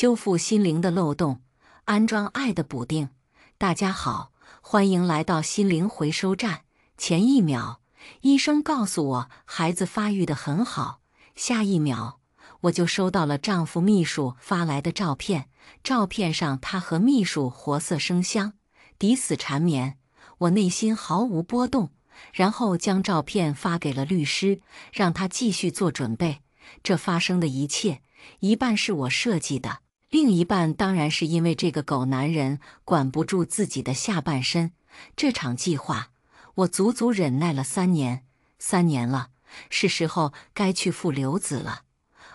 修复心灵的漏洞，安装爱的补丁。大家好，欢迎来到心灵回收站。前一秒，医生告诉我孩子发育的很好，下一秒我就收到了丈夫秘书发来的照片。照片上他和秘书活色生香，抵死缠绵。我内心毫无波动，然后将照片发给了律师，让他继续做准备。这发生的一切，一半是我设计的。另一半当然是因为这个狗男人管不住自己的下半身。这场计划，我足足忍耐了三年，三年了，是时候该去负流子了。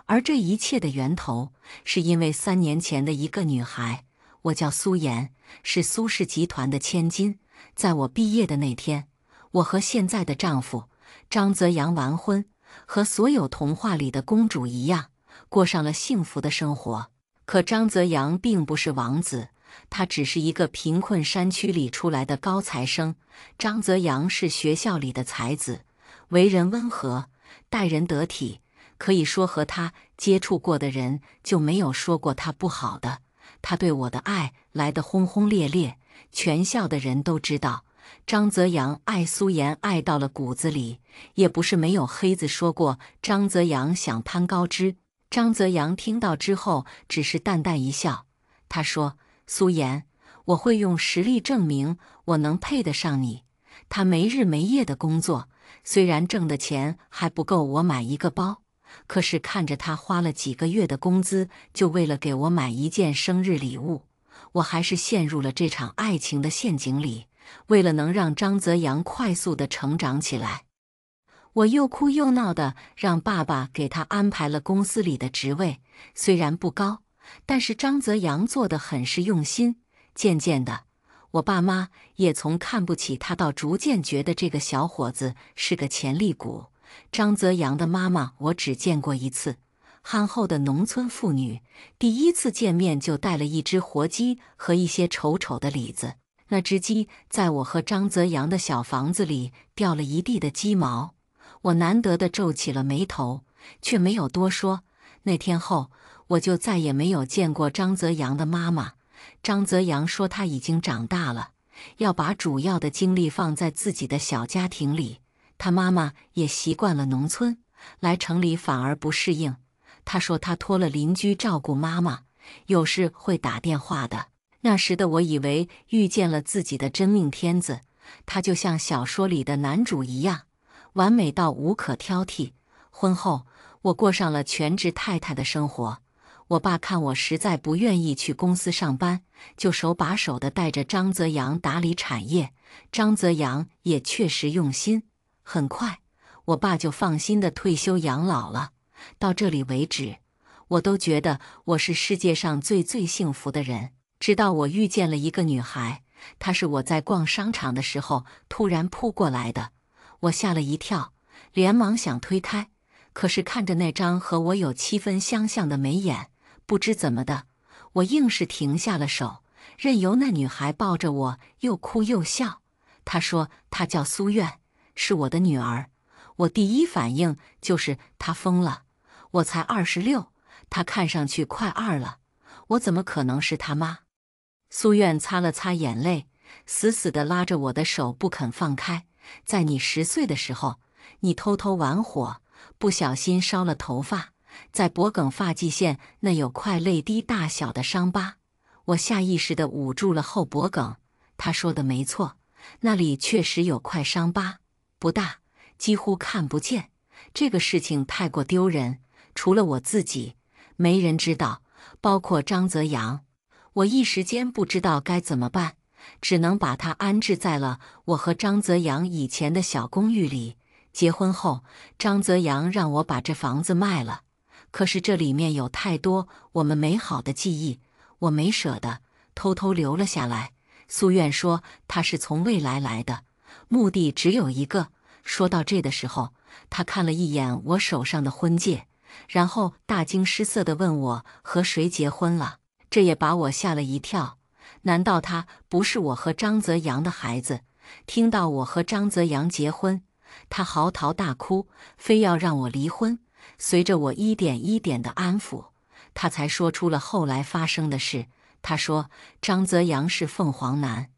而这一切的源头，是因为三年前的一个女孩，我叫苏妍，是苏氏集团的千金。在我毕业的那天，我和现在的丈夫张泽阳完婚，和所有童话里的公主一样，过上了幸福的生活。可张泽阳并不是王子，他只是一个贫困山区里出来的高材生。张泽阳是学校里的才子，为人温和，待人得体，可以说和他接触过的人就没有说过他不好的。他对我的爱来得轰轰烈烈，全校的人都知道张泽阳爱苏妍爱到了骨子里，也不是没有黑子说过张泽阳想攀高枝。张泽阳听到之后，只是淡淡一笑。他说：“苏妍，我会用实力证明我能配得上你。”他没日没夜的工作，虽然挣的钱还不够我买一个包，可是看着他花了几个月的工资，就为了给我买一件生日礼物，我还是陷入了这场爱情的陷阱里。为了能让张泽阳快速的成长起来。我又哭又闹的，让爸爸给他安排了公司里的职位，虽然不高，但是张泽阳做的很是用心。渐渐的，我爸妈也从看不起他到逐渐觉得这个小伙子是个潜力股。张泽阳的妈妈我只见过一次，憨厚的农村妇女，第一次见面就带了一只活鸡和一些丑丑的李子。那只鸡在我和张泽阳的小房子里掉了一地的鸡毛。我难得的皱起了眉头，却没有多说。那天后，我就再也没有见过张泽阳的妈妈。张泽阳说他已经长大了，要把主要的精力放在自己的小家庭里。他妈妈也习惯了农村，来城里反而不适应。他说他托了邻居照顾妈妈，有事会打电话的。那时的我以为遇见了自己的真命天子，他就像小说里的男主一样。完美到无可挑剔。婚后，我过上了全职太太的生活。我爸看我实在不愿意去公司上班，就手把手的带着张泽阳打理产业。张泽阳也确实用心，很快，我爸就放心的退休养老了。到这里为止，我都觉得我是世界上最最幸福的人。直到我遇见了一个女孩，她是我在逛商场的时候突然扑过来的。我吓了一跳，连忙想推开，可是看着那张和我有七分相像的眉眼，不知怎么的，我硬是停下了手，任由那女孩抱着我又哭又笑。她说：“她叫苏苑，是我的女儿。”我第一反应就是她疯了。我才二十六，她看上去快二了，我怎么可能是他妈？苏苑擦了擦眼泪，死死地拉着我的手不肯放开。在你十岁的时候，你偷偷玩火，不小心烧了头发，在脖梗发际线那有块泪滴大小的伤疤。我下意识地捂住了后脖梗。他说的没错，那里确实有块伤疤，不大，几乎看不见。这个事情太过丢人，除了我自己，没人知道，包括张泽阳。我一时间不知道该怎么办。只能把他安置在了我和张泽阳以前的小公寓里。结婚后，张泽阳让我把这房子卖了，可是这里面有太多我们美好的记忆，我没舍得，偷偷留了下来。苏苑说他是从未来来的，目的只有一个。说到这的时候，他看了一眼我手上的婚戒，然后大惊失色地问我和谁结婚了，这也把我吓了一跳。难道他不是我和张泽阳的孩子？听到我和张泽阳结婚，他嚎啕大哭，非要让我离婚。随着我一点一点的安抚，他才说出了后来发生的事。他说：“张泽阳是凤凰男，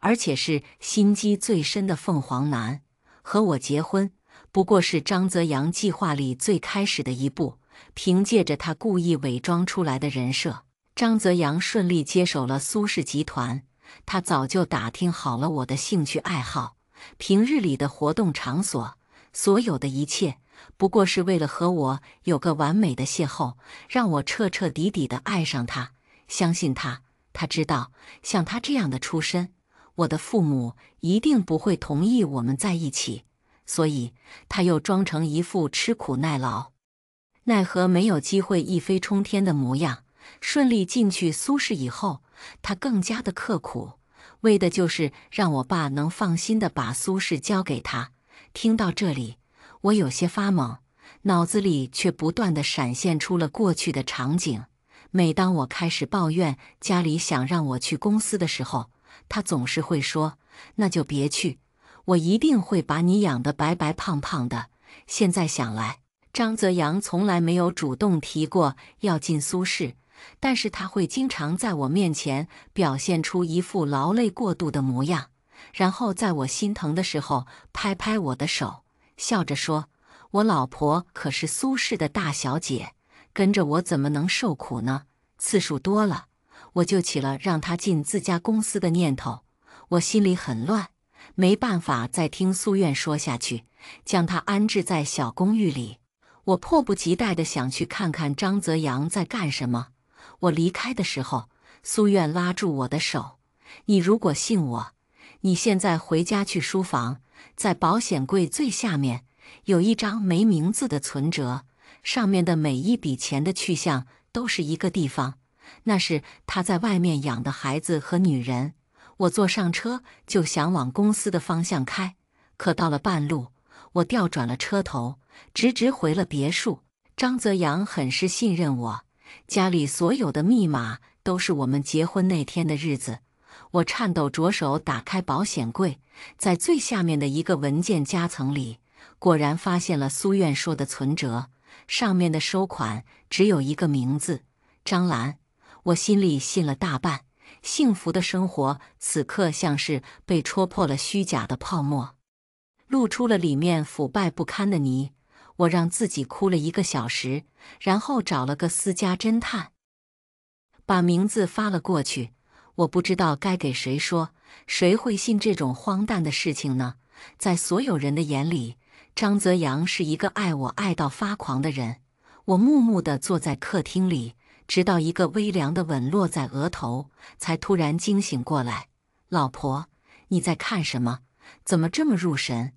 而且是心机最深的凤凰男。和我结婚不过是张泽阳计划里最开始的一步，凭借着他故意伪装出来的人设。”张泽阳顺利接手了苏氏集团，他早就打听好了我的兴趣爱好、平日里的活动场所，所有的一切，不过是为了和我有个完美的邂逅，让我彻彻底底的爱上他，相信他。他知道，像他这样的出身，我的父母一定不会同意我们在一起，所以他又装成一副吃苦耐劳、奈何没有机会一飞冲天的模样。顺利进去苏氏以后，他更加的刻苦，为的就是让我爸能放心的把苏氏交给他。听到这里，我有些发懵，脑子里却不断的闪现出了过去的场景。每当我开始抱怨家里想让我去公司的时候，他总是会说：“那就别去，我一定会把你养得白白胖胖的。”现在想来，张泽阳从来没有主动提过要进苏氏。但是他会经常在我面前表现出一副劳累过度的模样，然后在我心疼的时候拍拍我的手，笑着说：“我老婆可是苏氏的大小姐，跟着我怎么能受苦呢？”次数多了，我就起了让他进自家公司的念头。我心里很乱，没办法再听苏院说下去，将他安置在小公寓里。我迫不及待地想去看看张泽阳在干什么。我离开的时候，苏苑拉住我的手：“你如果信我，你现在回家去书房，在保险柜最下面有一张没名字的存折，上面的每一笔钱的去向都是一个地方，那是他在外面养的孩子和女人。”我坐上车就想往公司的方向开，可到了半路，我调转了车头，直直回了别墅。张泽阳很是信任我。家里所有的密码都是我们结婚那天的日子。我颤抖着手打开保险柜，在最下面的一个文件夹层里，果然发现了苏院说的存折。上面的收款只有一个名字：张兰。我心里信了大半，幸福的生活此刻像是被戳破了虚假的泡沫，露出了里面腐败不堪的泥。我让自己哭了一个小时，然后找了个私家侦探，把名字发了过去。我不知道该给谁说，谁会信这种荒诞的事情呢？在所有人的眼里，张泽阳是一个爱我爱到发狂的人。我木木的坐在客厅里，直到一个微凉的吻落在额头，才突然惊醒过来。老婆，你在看什么？怎么这么入神？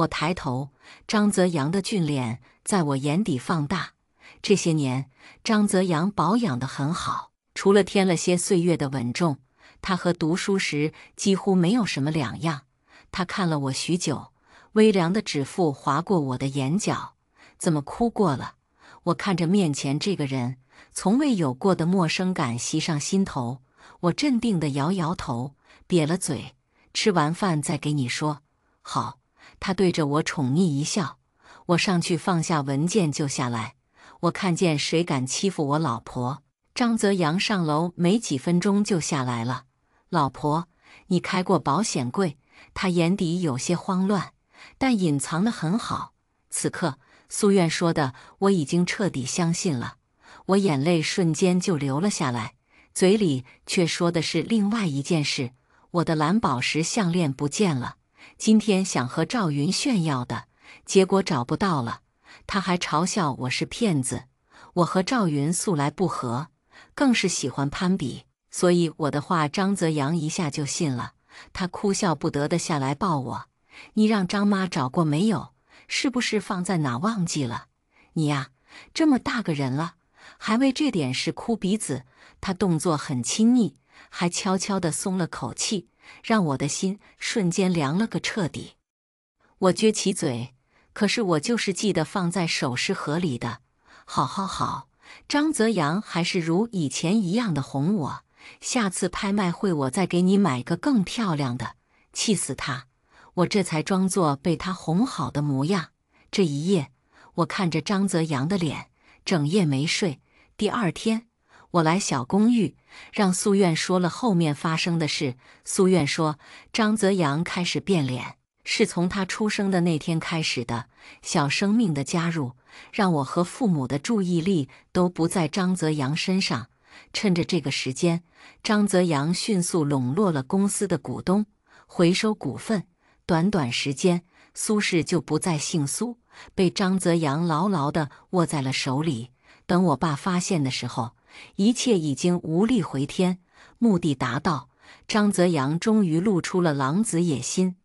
我抬头，张泽阳的俊脸在我眼底放大。这些年，张泽阳保养得很好，除了添了些岁月的稳重，他和读书时几乎没有什么两样。他看了我许久，微凉的指腹划过我的眼角，怎么哭过了？我看着面前这个人，从未有过的陌生感袭上心头。我镇定地摇摇头，瘪了嘴，吃完饭再给你说。好。他对着我宠溺一笑，我上去放下文件就下来。我看见谁敢欺负我老婆？张泽阳上楼没几分钟就下来了。老婆，你开过保险柜？他眼底有些慌乱，但隐藏得很好。此刻，苏苑说的我已经彻底相信了。我眼泪瞬间就流了下来，嘴里却说的是另外一件事：我的蓝宝石项链不见了。今天想和赵云炫耀的结果找不到了，他还嘲笑我是骗子。我和赵云素来不和，更是喜欢攀比，所以我的话张泽阳一下就信了。他哭笑不得的下来抱我，你让张妈找过没有？是不是放在哪忘记了？你呀，这么大个人了，还为这点事哭鼻子。他动作很亲昵，还悄悄的松了口气。让我的心瞬间凉了个彻底。我撅起嘴，可是我就是记得放在首饰盒里的。好好好，张泽阳还是如以前一样的哄我。下次拍卖会我再给你买个更漂亮的。气死他！我这才装作被他哄好的模样。这一夜，我看着张泽阳的脸，整夜没睡。第二天。我来小公寓，让苏苑说了后面发生的事。苏苑说，张泽阳开始变脸，是从他出生的那天开始的。小生命的加入，让我和父母的注意力都不在张泽阳身上。趁着这个时间，张泽阳迅速笼络了公司的股东，回收股份。短短时间，苏氏就不再姓苏，被张泽阳牢牢地握在了手里。等我爸发现的时候，一切已经无力回天，目的达到，张泽阳终于露出了狼子野心。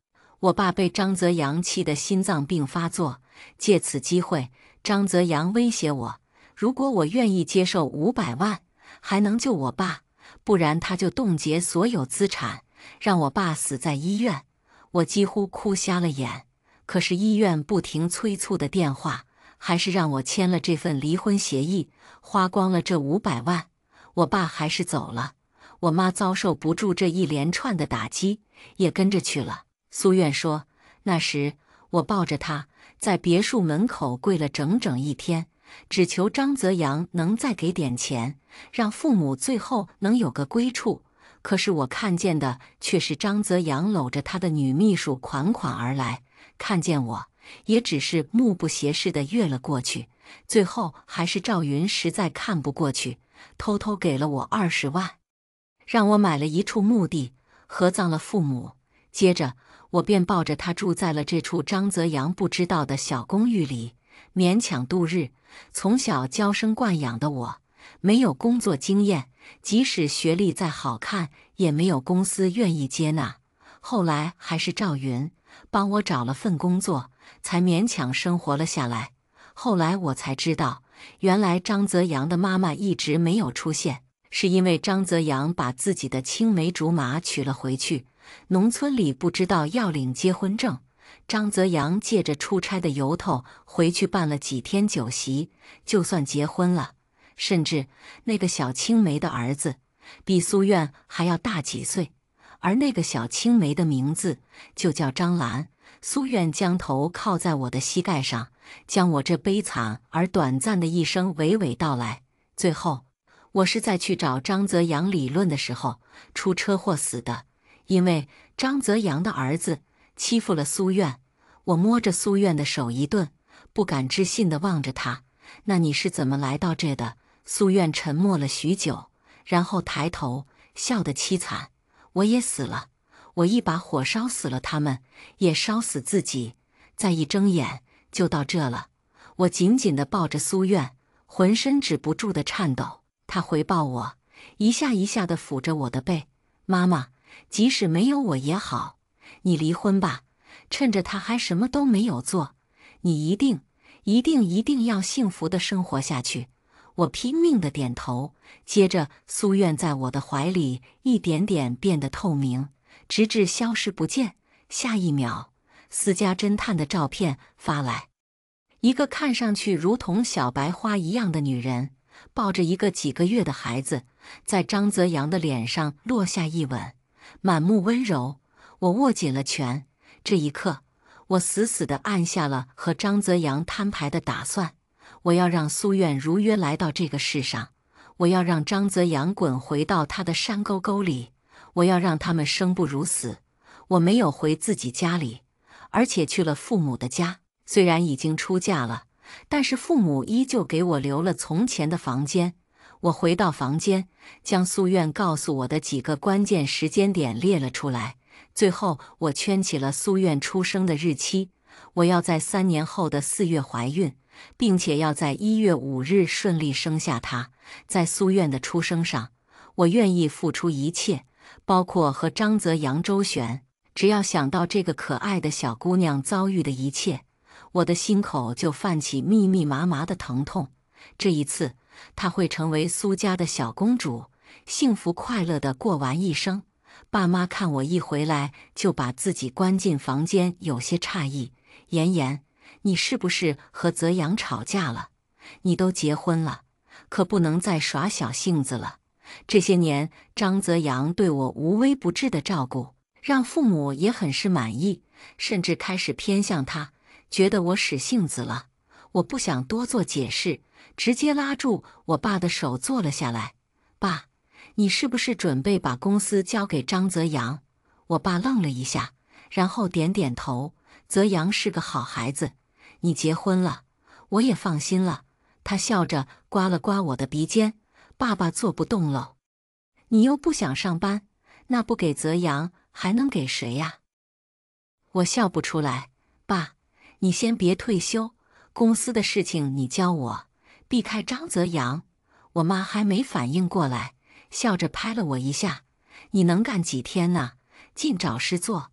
我爸被张泽阳气得心脏病发作，借此机会，张泽阳威胁我：如果我愿意接受五百万，还能救我爸；不然他就冻结所有资产，让我爸死在医院。我几乎哭瞎了眼，可是医院不停催促的电话。还是让我签了这份离婚协议，花光了这五百万，我爸还是走了，我妈遭受不住这一连串的打击，也跟着去了。苏苑说：“那时我抱着他在别墅门口跪了整整一天，只求张泽阳能再给点钱，让父母最后能有个归处。可是我看见的却是张泽阳搂着他的女秘书款款而来，看见我。”也只是目不斜视地越了过去，最后还是赵云实在看不过去，偷偷给了我二十万，让我买了一处墓地，合葬了父母。接着，我便抱着他住在了这处张泽阳不知道的小公寓里，勉强度日。从小娇生惯养的我，没有工作经验，即使学历再好看，也没有公司愿意接纳。后来，还是赵云帮我找了份工作。才勉强生活了下来。后来我才知道，原来张泽阳的妈妈一直没有出现，是因为张泽阳把自己的青梅竹马娶了回去。农村里不知道要领结婚证，张泽阳借着出差的由头回去办了几天酒席，就算结婚了。甚至那个小青梅的儿子比苏苑还要大几岁，而那个小青梅的名字就叫张兰。苏苑将头靠在我的膝盖上，将我这悲惨而短暂的一生娓娓道来。最后，我是在去找张泽阳理论的时候出车祸死的，因为张泽阳的儿子欺负了苏苑。我摸着苏苑的手一顿，不敢置信的望着他。那你是怎么来到这的？苏苑沉默了许久，然后抬头，笑得凄惨。我也死了。我一把火烧死了他们，也烧死自己。再一睁眼，就到这了。我紧紧地抱着苏苑，浑身止不住的颤抖。她回抱我，一下一下地抚着我的背。妈妈，即使没有我也好，你离婚吧，趁着他还什么都没有做。你一定、一定、一定要幸福的生活下去。我拼命地点头。接着，苏苑在我的怀里一点点变得透明。直至消失不见。下一秒，私家侦探的照片发来，一个看上去如同小白花一样的女人，抱着一个几个月的孩子，在张泽阳的脸上落下一吻，满目温柔。我握紧了拳，这一刻，我死死地按下了和张泽阳摊牌的打算。我要让苏苑如约来到这个世上，我要让张泽阳滚回到他的山沟沟里。我要让他们生不如死。我没有回自己家里，而且去了父母的家。虽然已经出嫁了，但是父母依旧给我留了从前的房间。我回到房间，将苏苑告诉我的几个关键时间点列了出来。最后，我圈起了苏苑出生的日期。我要在三年后的四月怀孕，并且要在一月五日顺利生下她。在苏苑的出生上，我愿意付出一切。包括和张泽阳周旋，只要想到这个可爱的小姑娘遭遇的一切，我的心口就泛起密密麻麻的疼痛。这一次，她会成为苏家的小公主，幸福快乐地过完一生。爸妈看我一回来就把自己关进房间，有些诧异：“妍妍，你是不是和泽阳吵架了？你都结婚了，可不能再耍小性子了。”这些年，张泽阳对我无微不至的照顾，让父母也很是满意，甚至开始偏向他，觉得我使性子了。我不想多做解释，直接拉住我爸的手坐了下来。爸，你是不是准备把公司交给张泽阳？我爸愣了一下，然后点点头。泽阳是个好孩子，你结婚了，我也放心了。他笑着刮了刮我的鼻尖。爸爸做不动了，你又不想上班，那不给泽阳还能给谁呀？我笑不出来，爸，你先别退休，公司的事情你教我，避开张泽阳。我妈还没反应过来，笑着拍了我一下：“你能干几天呢？尽找事做。”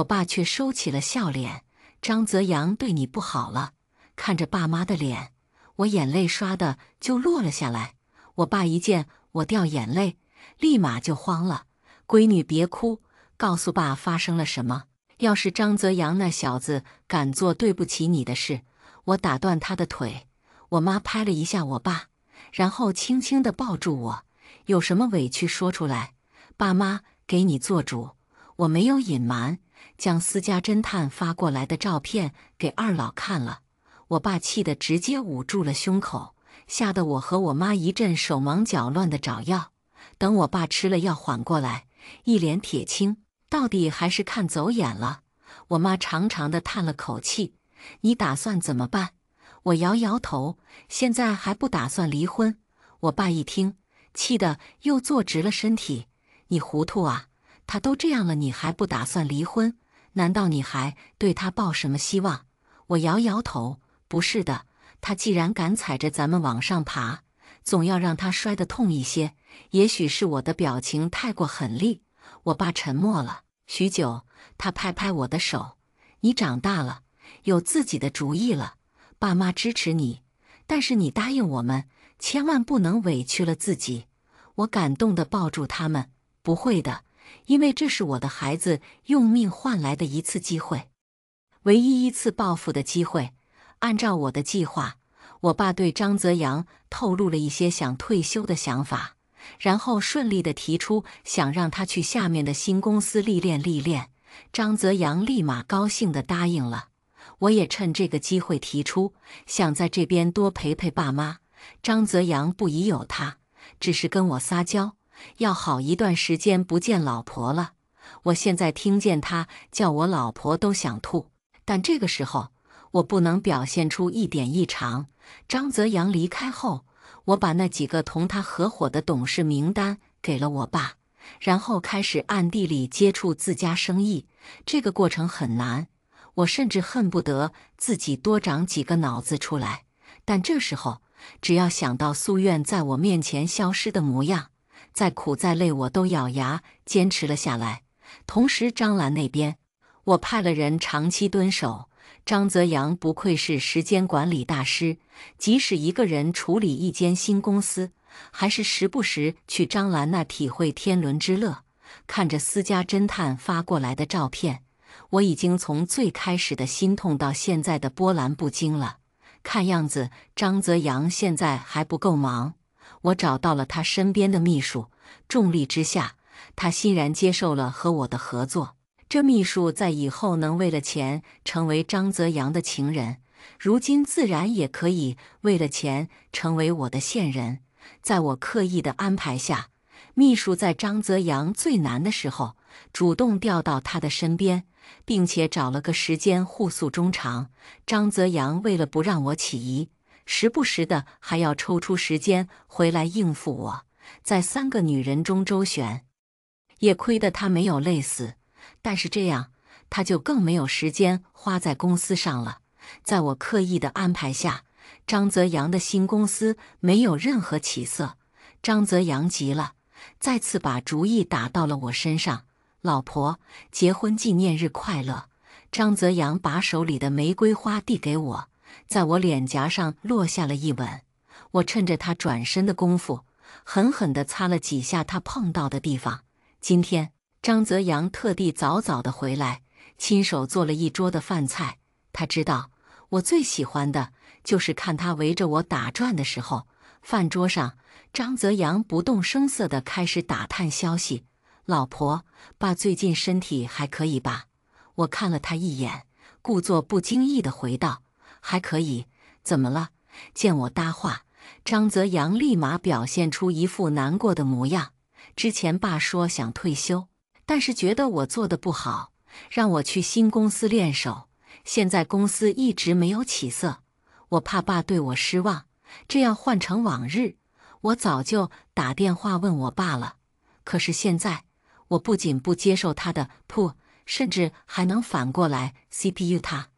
我爸却收起了笑脸。张泽阳对你不好了，看着爸妈的脸，我眼泪刷的就落了下来。我爸一见我掉眼泪，立马就慌了：“闺女，别哭，告诉爸发生了什么。要是张泽阳那小子敢做对不起你的事，我打断他的腿。”我妈拍了一下我爸，然后轻轻的抱住我：“有什么委屈说出来，爸妈给你做主。”我没有隐瞒，将私家侦探发过来的照片给二老看了。我爸气得直接捂住了胸口。吓得我和我妈一阵手忙脚乱的找药，等我爸吃了药缓过来，一脸铁青，到底还是看走眼了。我妈长长的叹了口气：“你打算怎么办？”我摇摇头：“现在还不打算离婚。”我爸一听，气得又坐直了身体：“你糊涂啊！他都这样了，你还不打算离婚？难道你还对他抱什么希望？”我摇摇头：“不是的。”他既然敢踩着咱们往上爬，总要让他摔得痛一些。也许是我的表情太过狠厉，我爸沉默了许久。他拍拍我的手：“你长大了，有自己的主意了。爸妈支持你，但是你答应我们，千万不能委屈了自己。”我感动地抱住他们：“不会的，因为这是我的孩子用命换来的一次机会，唯一一次报复的机会。”按照我的计划，我爸对张泽阳透露了一些想退休的想法，然后顺利的提出想让他去下面的新公司历练历练。张泽阳立马高兴的答应了。我也趁这个机会提出想在这边多陪陪爸妈。张泽阳不疑有他，只是跟我撒娇，要好一段时间不见老婆了。我现在听见他叫我老婆都想吐。但这个时候。我不能表现出一点异常。张泽阳离开后，我把那几个同他合伙的董事名单给了我爸，然后开始暗地里接触自家生意。这个过程很难，我甚至恨不得自己多长几个脑子出来。但这时候，只要想到苏苑在我面前消失的模样，再苦再累，我都咬牙坚持了下来。同时，张兰那边，我派了人长期蹲守。张泽阳不愧是时间管理大师，即使一个人处理一间新公司，还是时不时去张兰那体会天伦之乐。看着私家侦探发过来的照片，我已经从最开始的心痛到现在的波澜不惊了。看样子张泽阳现在还不够忙，我找到了他身边的秘书，重力之下，他欣然接受了和我的合作。这秘书在以后能为了钱成为张泽阳的情人，如今自然也可以为了钱成为我的线人。在我刻意的安排下，秘书在张泽阳最难的时候主动调到他的身边，并且找了个时间互诉衷肠。张泽阳为了不让我起疑，时不时的还要抽出时间回来应付我，在三个女人中周旋，也亏得他没有累死。但是这样，他就更没有时间花在公司上了。在我刻意的安排下，张泽阳的新公司没有任何起色。张泽阳急了，再次把主意打到了我身上。老婆，结婚纪念日快乐！张泽阳把手里的玫瑰花递给我，在我脸颊上落下了一吻。我趁着他转身的功夫，狠狠地擦了几下他碰到的地方。今天。张泽阳特地早早的回来，亲手做了一桌的饭菜。他知道我最喜欢的就是看他围着我打转的时候。饭桌上，张泽阳不动声色的开始打探消息：“老婆，爸最近身体还可以吧？”我看了他一眼，故作不经意的回道：“还可以，怎么了？”见我搭话，张泽阳立马表现出一副难过的模样。之前爸说想退休。但是觉得我做的不好，让我去新公司练手。现在公司一直没有起色，我怕爸对我失望。这样换成往日，我早就打电话问我爸了。可是现在，我不仅不接受他的铺，甚至还能反过来 CPU 他。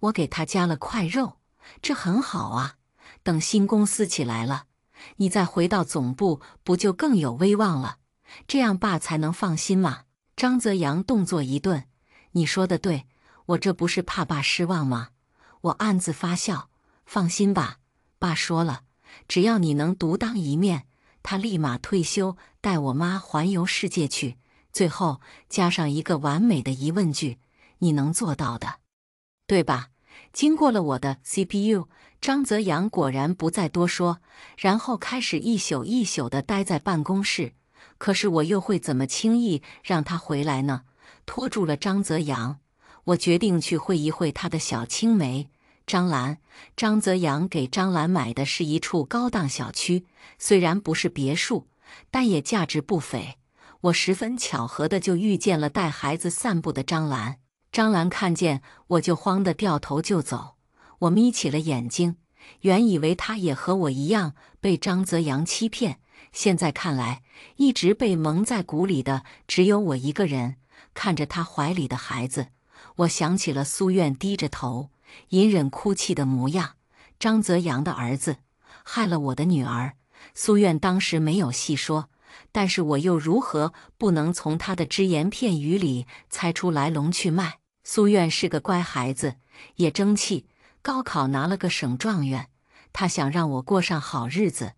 我给他加了块肉，这很好啊。等新公司起来了，你再回到总部，不就更有威望了？这样爸才能放心嘛。张泽阳动作一顿，你说的对，我这不是怕爸失望吗？我暗自发笑。放心吧，爸说了，只要你能独当一面，他立马退休，带我妈环游世界去。最后加上一个完美的疑问句：你能做到的，对吧？经过了我的 CPU，张泽阳果然不再多说，然后开始一宿一宿的待在办公室。可是我又会怎么轻易让他回来呢？拖住了张泽阳，我决定去会一会他的小青梅张兰。张泽阳给张兰买的是一处高档小区，虽然不是别墅，但也价值不菲。我十分巧合的就遇见了带孩子散步的张兰。张兰看见我就慌的掉头就走。我眯起了眼睛，原以为他也和我一样被张泽阳欺骗。现在看来，一直被蒙在鼓里的只有我一个人。看着他怀里的孩子，我想起了苏苑低着头隐忍哭泣的模样。张泽阳的儿子害了我的女儿。苏苑当时没有细说，但是我又如何不能从他的只言片语里猜出来龙去脉？苏苑是个乖孩子，也争气，高考拿了个省状元。他想让我过上好日子。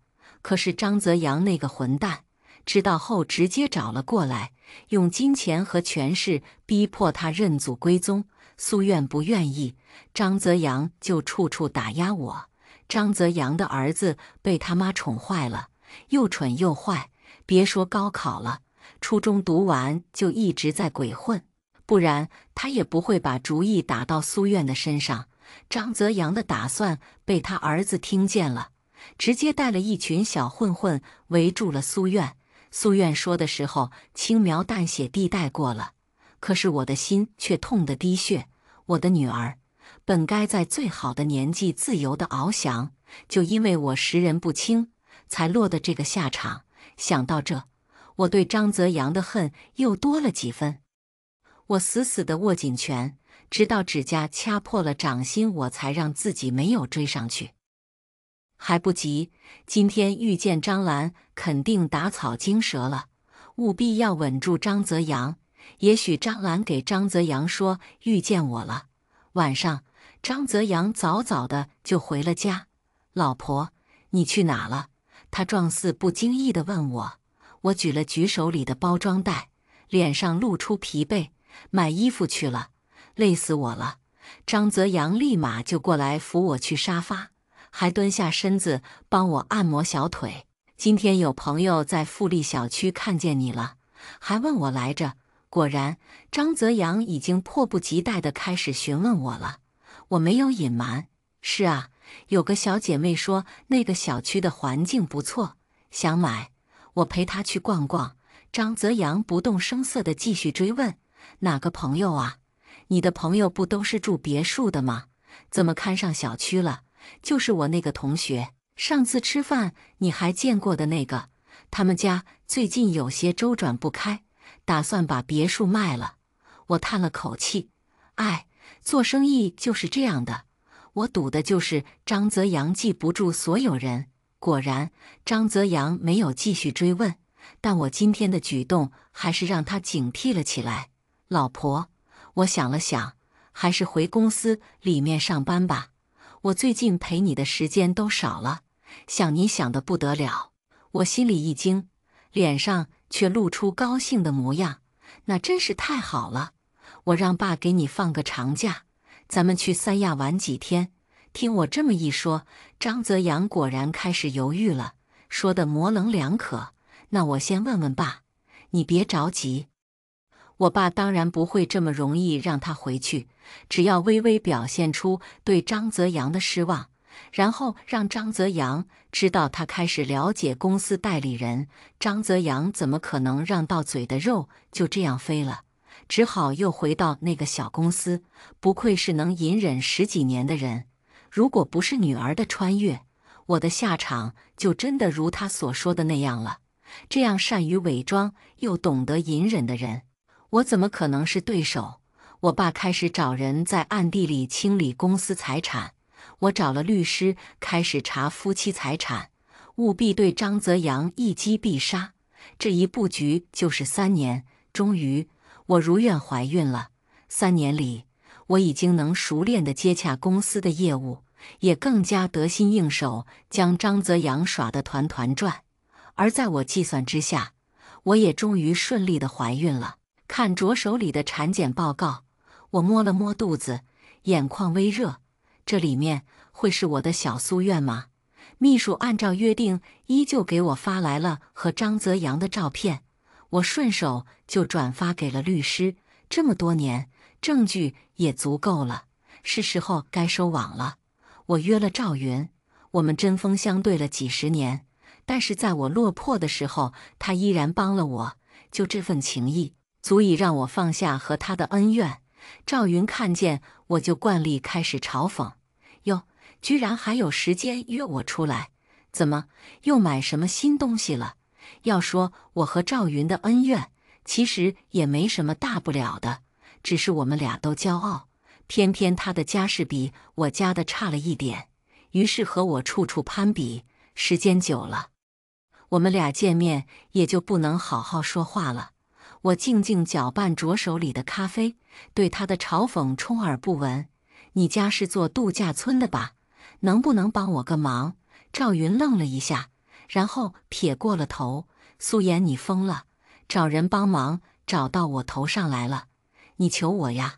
可是张泽阳那个混蛋知道后，直接找了过来，用金钱和权势逼迫他认祖归宗。苏苑不愿意，张泽阳就处处打压我。张泽阳的儿子被他妈宠坏了，又蠢又坏。别说高考了，初中读完就一直在鬼混，不然他也不会把主意打到苏苑的身上。张泽阳的打算被他儿子听见了。直接带了一群小混混围住了苏苑。苏苑说的时候轻描淡写地带过了，可是我的心却痛得滴血。我的女儿本该在最好的年纪自由地翱翔，就因为我识人不清，才落得这个下场。想到这，我对张泽阳的恨又多了几分。我死死地握紧拳，直到指甲掐破了掌心，我才让自己没有追上去。还不急，今天遇见张兰，肯定打草惊蛇了。务必要稳住张泽阳。也许张兰给张泽阳说遇见我了。晚上，张泽阳早早的就回了家。老婆，你去哪了？他状似不经意的问我。我举了举手里的包装袋，脸上露出疲惫。买衣服去了，累死我了。张泽阳立马就过来扶我去沙发。还蹲下身子帮我按摩小腿。今天有朋友在富力小区看见你了，还问我来着。果然，张泽阳已经迫不及待地开始询问我了。我没有隐瞒。是啊，有个小姐妹说那个小区的环境不错，想买，我陪她去逛逛。张泽阳不动声色地继续追问：“哪个朋友啊？你的朋友不都是住别墅的吗？怎么看上小区了？”就是我那个同学，上次吃饭你还见过的那个。他们家最近有些周转不开，打算把别墅卖了。我叹了口气，哎，做生意就是这样的。我赌的就是张泽阳记不住所有人。果然，张泽阳没有继续追问，但我今天的举动还是让他警惕了起来。老婆，我想了想，还是回公司里面上班吧。我最近陪你的时间都少了，想你想的不得了。我心里一惊，脸上却露出高兴的模样。那真是太好了，我让爸给你放个长假，咱们去三亚玩几天。听我这么一说，张泽阳果然开始犹豫了，说的模棱两可。那我先问问爸，你别着急。我爸当然不会这么容易让他回去，只要微微表现出对张泽阳的失望，然后让张泽阳知道他开始了解公司代理人。张泽阳怎么可能让到嘴的肉就这样飞了？只好又回到那个小公司。不愧是能隐忍十几年的人。如果不是女儿的穿越，我的下场就真的如他所说的那样了。这样善于伪装又懂得隐忍的人。我怎么可能是对手？我爸开始找人在暗地里清理公司财产，我找了律师开始查夫妻财产，务必对张泽阳一击必杀。这一布局就是三年，终于我如愿怀孕了。三年里，我已经能熟练的接洽公司的业务，也更加得心应手，将张泽阳耍得团团转。而在我计算之下，我也终于顺利的怀孕了。看着手里的产检报告，我摸了摸肚子，眼眶微热。这里面会是我的小苏愿吗？秘书按照约定，依旧给我发来了和张泽阳的照片。我顺手就转发给了律师。这么多年，证据也足够了，是时候该收网了。我约了赵云，我们针锋相对了几十年，但是在我落魄的时候，他依然帮了我。就这份情谊。足以让我放下和他的恩怨。赵云看见我就惯例开始嘲讽：“哟，居然还有时间约我出来？怎么又买什么新东西了？”要说我和赵云的恩怨，其实也没什么大不了的，只是我们俩都骄傲，偏偏他的家世比我家的差了一点，于是和我处处攀比。时间久了，我们俩见面也就不能好好说话了。我静静搅拌着手里的咖啡，对他的嘲讽充耳不闻。你家是做度假村的吧？能不能帮我个忙？赵云愣了一下，然后撇过了头。素颜，你疯了？找人帮忙找到我头上来了？你求我呀？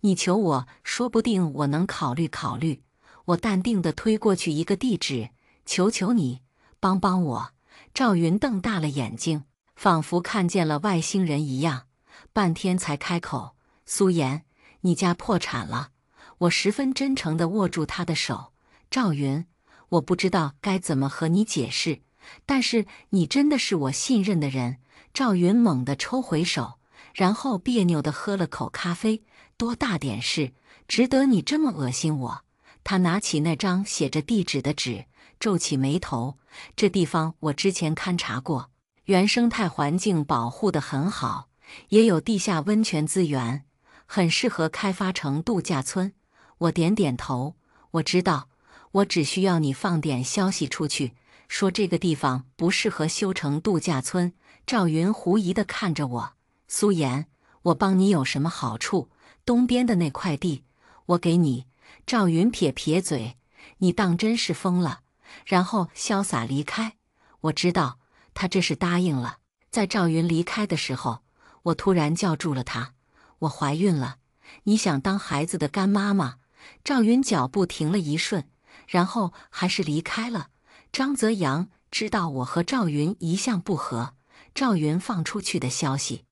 你求我，说不定我能考虑考虑。我淡定地推过去一个地址，求求你，帮帮我。赵云瞪大了眼睛。仿佛看见了外星人一样，半天才开口：“苏妍，你家破产了。”我十分真诚地握住他的手。赵云，我不知道该怎么和你解释，但是你真的是我信任的人。赵云猛地抽回手，然后别扭地喝了口咖啡。多大点事，值得你这么恶心我？他拿起那张写着地址的纸，皱起眉头：“这地方我之前勘察过。”原生态环境保护的很好，也有地下温泉资源，很适合开发成度假村。我点点头，我知道。我只需要你放点消息出去，说这个地方不适合修成度假村。赵云狐疑的看着我，苏岩，我帮你有什么好处？东边的那块地，我给你。赵云撇撇嘴，你当真是疯了。然后潇洒离开。我知道。他这是答应了。在赵云离开的时候，我突然叫住了他：“我怀孕了，你想当孩子的干妈吗？”赵云脚步停了一瞬，然后还是离开了。张泽阳知道我和赵云一向不和，赵云放出去的消息，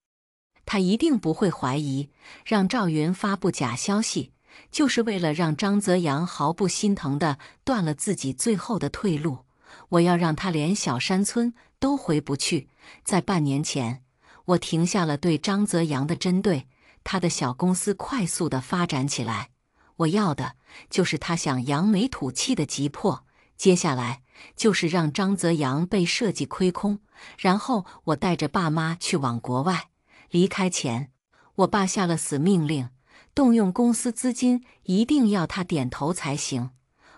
他一定不会怀疑。让赵云发布假消息，就是为了让张泽阳毫不心疼地断了自己最后的退路。我要让他连小山村都回不去。在半年前，我停下了对张泽阳的针对，他的小公司快速的发展起来。我要的就是他想扬眉吐气的急迫。接下来就是让张泽阳被设计亏空，然后我带着爸妈去往国外。离开前，我爸下了死命令，动用公司资金一定要他点头才行。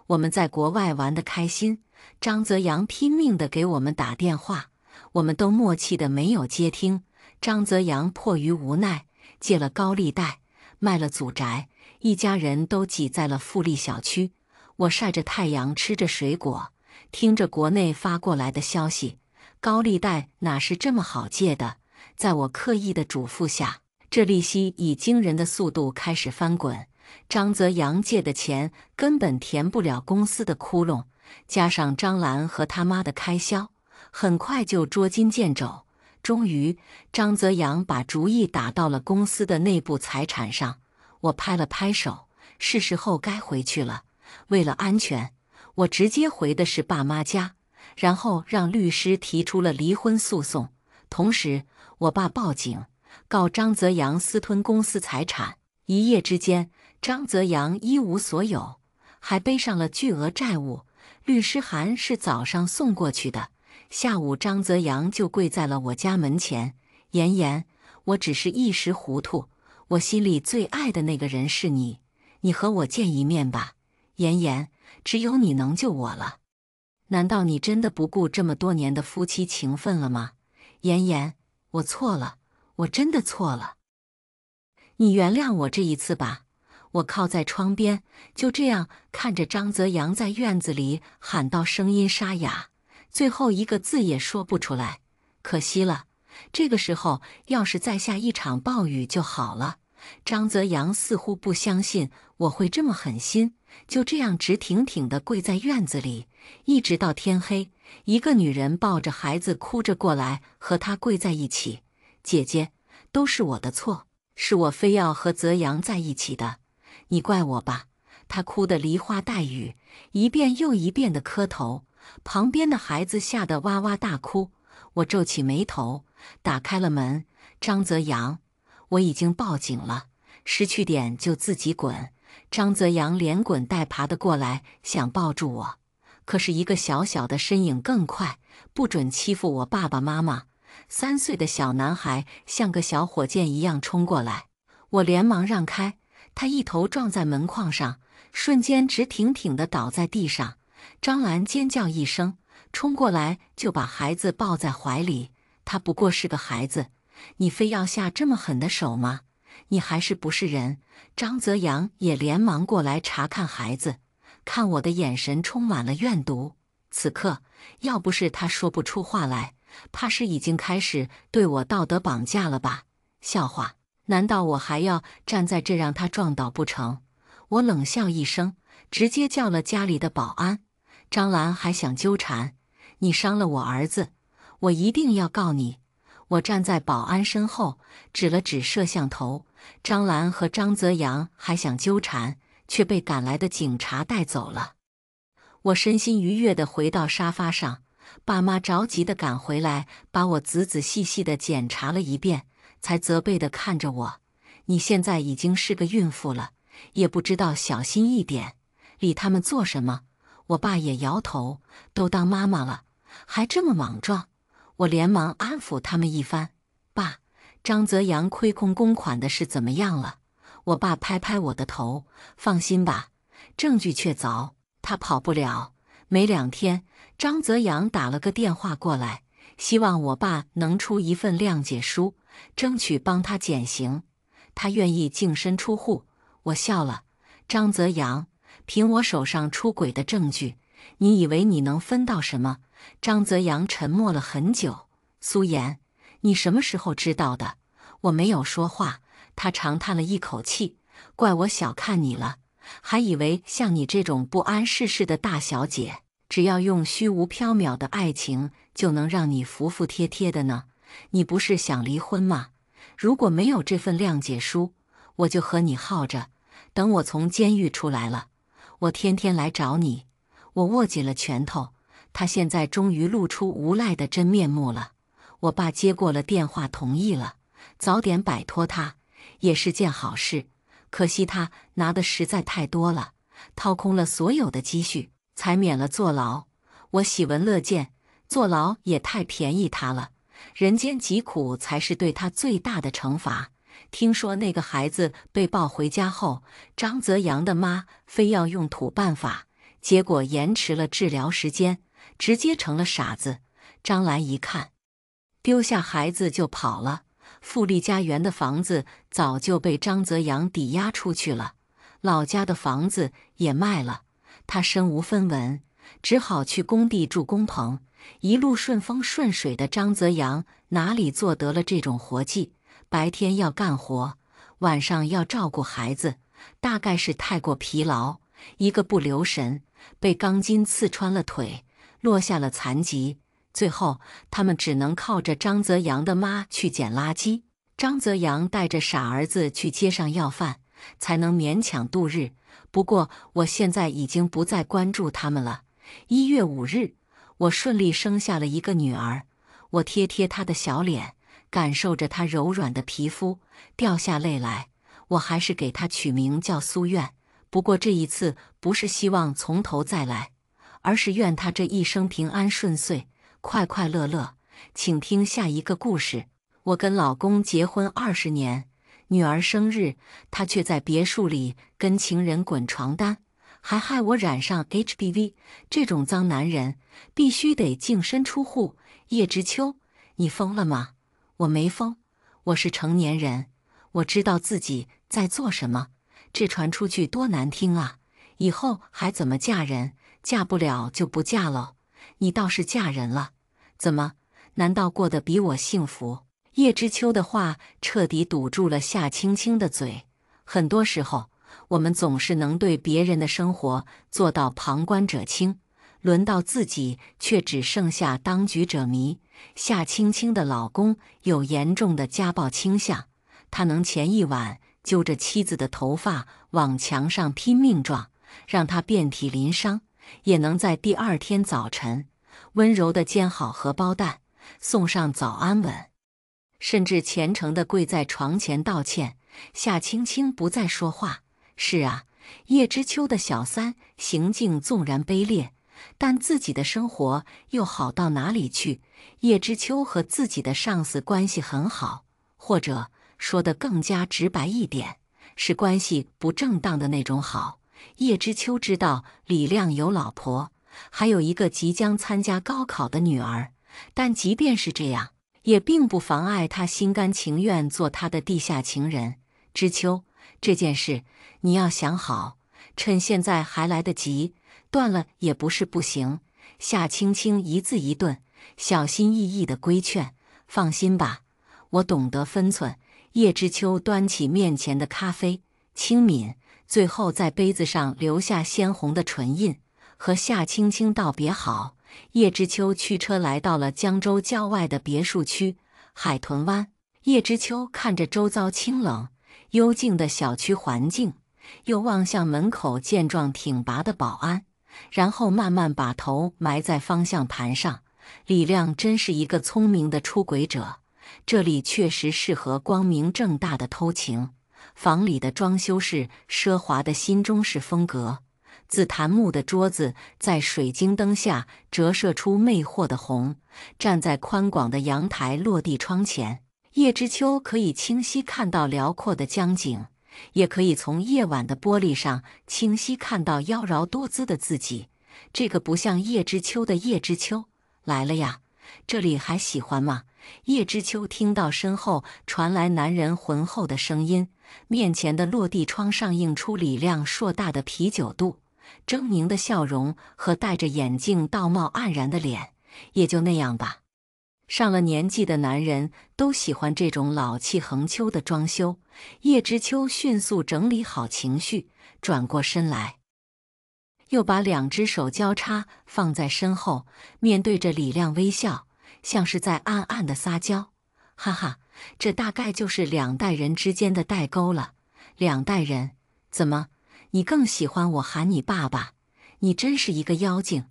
我们在国外玩的开心。张泽阳拼命的给我们打电话，我们都默契的没有接听。张泽阳迫于无奈，借了高利贷，卖了祖宅，一家人都挤在了富力小区。我晒着太阳，吃着水果，听着国内发过来的消息：高利贷哪是这么好借的？在我刻意的嘱咐下，这利息以惊人的速度开始翻滚。张泽阳借的钱根本填不了公司的窟窿。加上张兰和他妈的开销，很快就捉襟见肘。终于，张泽阳把主意打到了公司的内部财产上。我拍了拍手，是时候该回去了。为了安全，我直接回的是爸妈家，然后让律师提出了离婚诉讼，同时我爸报警告张泽阳私吞公司财产。一夜之间，张泽阳一无所有，还背上了巨额债务。律师函是早上送过去的，下午张泽阳就跪在了我家门前。妍妍，我只是一时糊涂，我心里最爱的那个人是你，你和我见一面吧，妍妍，只有你能救我了。难道你真的不顾这么多年的夫妻情分了吗？妍妍，我错了，我真的错了，你原谅我这一次吧。我靠在窗边，就这样看着张泽阳在院子里喊到，声音沙哑，最后一个字也说不出来，可惜了。这个时候要是再下一场暴雨就好了。张泽阳似乎不相信我会这么狠心，就这样直挺挺地跪在院子里，一直到天黑。一个女人抱着孩子哭着过来，和他跪在一起：“姐姐，都是我的错，是我非要和泽阳在一起的。”你怪我吧！他哭得梨花带雨，一遍又一遍地磕头。旁边的孩子吓得哇哇大哭。我皱起眉头，打开了门。张泽阳，我已经报警了，失去点就自己滚！张泽阳连滚带爬的过来，想抱住我，可是，一个小小的身影更快。不准欺负我爸爸妈妈！三岁的小男孩像个小火箭一样冲过来，我连忙让开。他一头撞在门框上，瞬间直挺挺地倒在地上。张兰尖叫一声，冲过来就把孩子抱在怀里。他不过是个孩子，你非要下这么狠的手吗？你还是不是人？张泽阳也连忙过来查看孩子，看我的眼神充满了怨毒。此刻要不是他说不出话来，怕是已经开始对我道德绑架了吧？笑话。难道我还要站在这让他撞倒不成？我冷笑一声，直接叫了家里的保安。张兰还想纠缠，你伤了我儿子，我一定要告你！我站在保安身后，指了指摄像头。张兰和张泽阳还想纠缠，却被赶来的警察带走了。我身心愉悦地回到沙发上，爸妈着急地赶回来，把我仔仔细细地检查了一遍。才责备地看着我，你现在已经是个孕妇了，也不知道小心一点，理他们做什么？我爸也摇头，都当妈妈了，还这么莽撞。我连忙安抚他们一番。爸，张泽阳亏空公款的事怎么样了？我爸拍拍我的头，放心吧，证据确凿，他跑不了。没两天，张泽阳打了个电话过来，希望我爸能出一份谅解书。争取帮他减刑，他愿意净身出户。我笑了。张泽阳，凭我手上出轨的证据，你以为你能分到什么？张泽阳沉默了很久。苏妍，你什么时候知道的？我没有说话。他长叹了一口气，怪我小看你了，还以为像你这种不谙世事的大小姐，只要用虚无缥缈的爱情就能让你服服帖帖的呢。你不是想离婚吗？如果没有这份谅解书，我就和你耗着。等我从监狱出来了，我天天来找你。我握紧了拳头，他现在终于露出无赖的真面目了。我爸接过了电话，同意了。早点摆脱他也是件好事。可惜他拿的实在太多了，掏空了所有的积蓄，才免了坐牢。我喜闻乐见，坐牢也太便宜他了。人间疾苦才是对他最大的惩罚。听说那个孩子被抱回家后，张泽阳的妈非要用土办法，结果延迟了治疗时间，直接成了傻子。张兰一看，丢下孩子就跑了。富丽家园的房子早就被张泽阳抵押出去了，老家的房子也卖了，他身无分文，只好去工地住工棚。一路顺风顺水的张泽阳哪里做得了这种活计？白天要干活，晚上要照顾孩子，大概是太过疲劳，一个不留神被钢筋刺穿了腿，落下了残疾。最后，他们只能靠着张泽阳的妈去捡垃圾，张泽阳带着傻儿子去街上要饭，才能勉强度日。不过，我现在已经不再关注他们了。一月五日。我顺利生下了一个女儿，我贴贴她的小脸，感受着她柔软的皮肤，掉下泪来。我还是给她取名叫苏苑。不过这一次不是希望从头再来，而是愿她这一生平安顺遂，快快乐乐。请听下一个故事：我跟老公结婚二十年，女儿生日，她却在别墅里跟情人滚床单。还害我染上 H B V，这种脏男人必须得净身出户。叶知秋，你疯了吗？我没疯，我是成年人，我知道自己在做什么。这传出去多难听啊！以后还怎么嫁人？嫁不了就不嫁喽。你倒是嫁人了，怎么？难道过得比我幸福？叶知秋的话彻底堵住了夏青青的嘴。很多时候。我们总是能对别人的生活做到旁观者清，轮到自己却只剩下当局者迷。夏青青的老公有严重的家暴倾向，他能前一晚揪着妻子的头发往墙上拼命撞，让她遍体鳞伤；也能在第二天早晨温柔的煎好荷包蛋，送上早安吻，甚至虔诚的跪在床前道歉。夏青青不再说话。是啊，叶知秋的小三行径纵然卑劣，但自己的生活又好到哪里去？叶知秋和自己的上司关系很好，或者说的更加直白一点，是关系不正当的那种好。叶知秋知道李亮有老婆，还有一个即将参加高考的女儿，但即便是这样，也并不妨碍他心甘情愿做他的地下情人。知秋。这件事你要想好，趁现在还来得及，断了也不是不行。夏青青一字一顿，小心翼翼的规劝：“放心吧，我懂得分寸。”叶知秋端起面前的咖啡，轻抿，最后在杯子上留下鲜红的唇印，和夏青青道别。好，叶知秋驱车来到了江州郊外的别墅区——海豚湾。叶知秋看着周遭清冷。幽静的小区环境，又望向门口健壮挺拔的保安，然后慢慢把头埋在方向盘上。李亮真是一个聪明的出轨者，这里确实适合光明正大的偷情。房里的装修是奢华的新中式风格，紫檀木的桌子在水晶灯下折射出魅惑的红。站在宽广的阳台落地窗前。叶知秋可以清晰看到辽阔的江景，也可以从夜晚的玻璃上清晰看到妖娆多姿的自己。这个不像叶知秋的叶知秋来了呀？这里还喜欢吗？叶知秋听到身后传来男人浑厚的声音，面前的落地窗上映出李亮硕大的啤酒肚、狰狞的笑容和戴着眼镜道貌岸然的脸。也就那样吧。上了年纪的男人都喜欢这种老气横秋的装修。叶知秋迅速整理好情绪，转过身来，又把两只手交叉放在身后，面对着李亮微笑，像是在暗暗的撒娇。哈哈，这大概就是两代人之间的代沟了。两代人，怎么？你更喜欢我喊你爸爸？你真是一个妖精！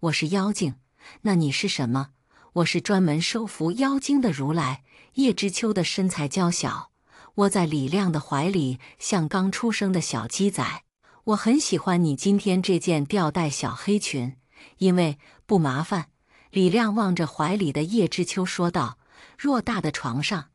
我是妖精，那你是什么？我是专门收服妖精的如来。叶知秋的身材娇小，窝在李亮的怀里，像刚出生的小鸡仔。我很喜欢你今天这件吊带小黑裙，因为不麻烦。李亮望着怀里的叶知秋说道：“偌大的床上，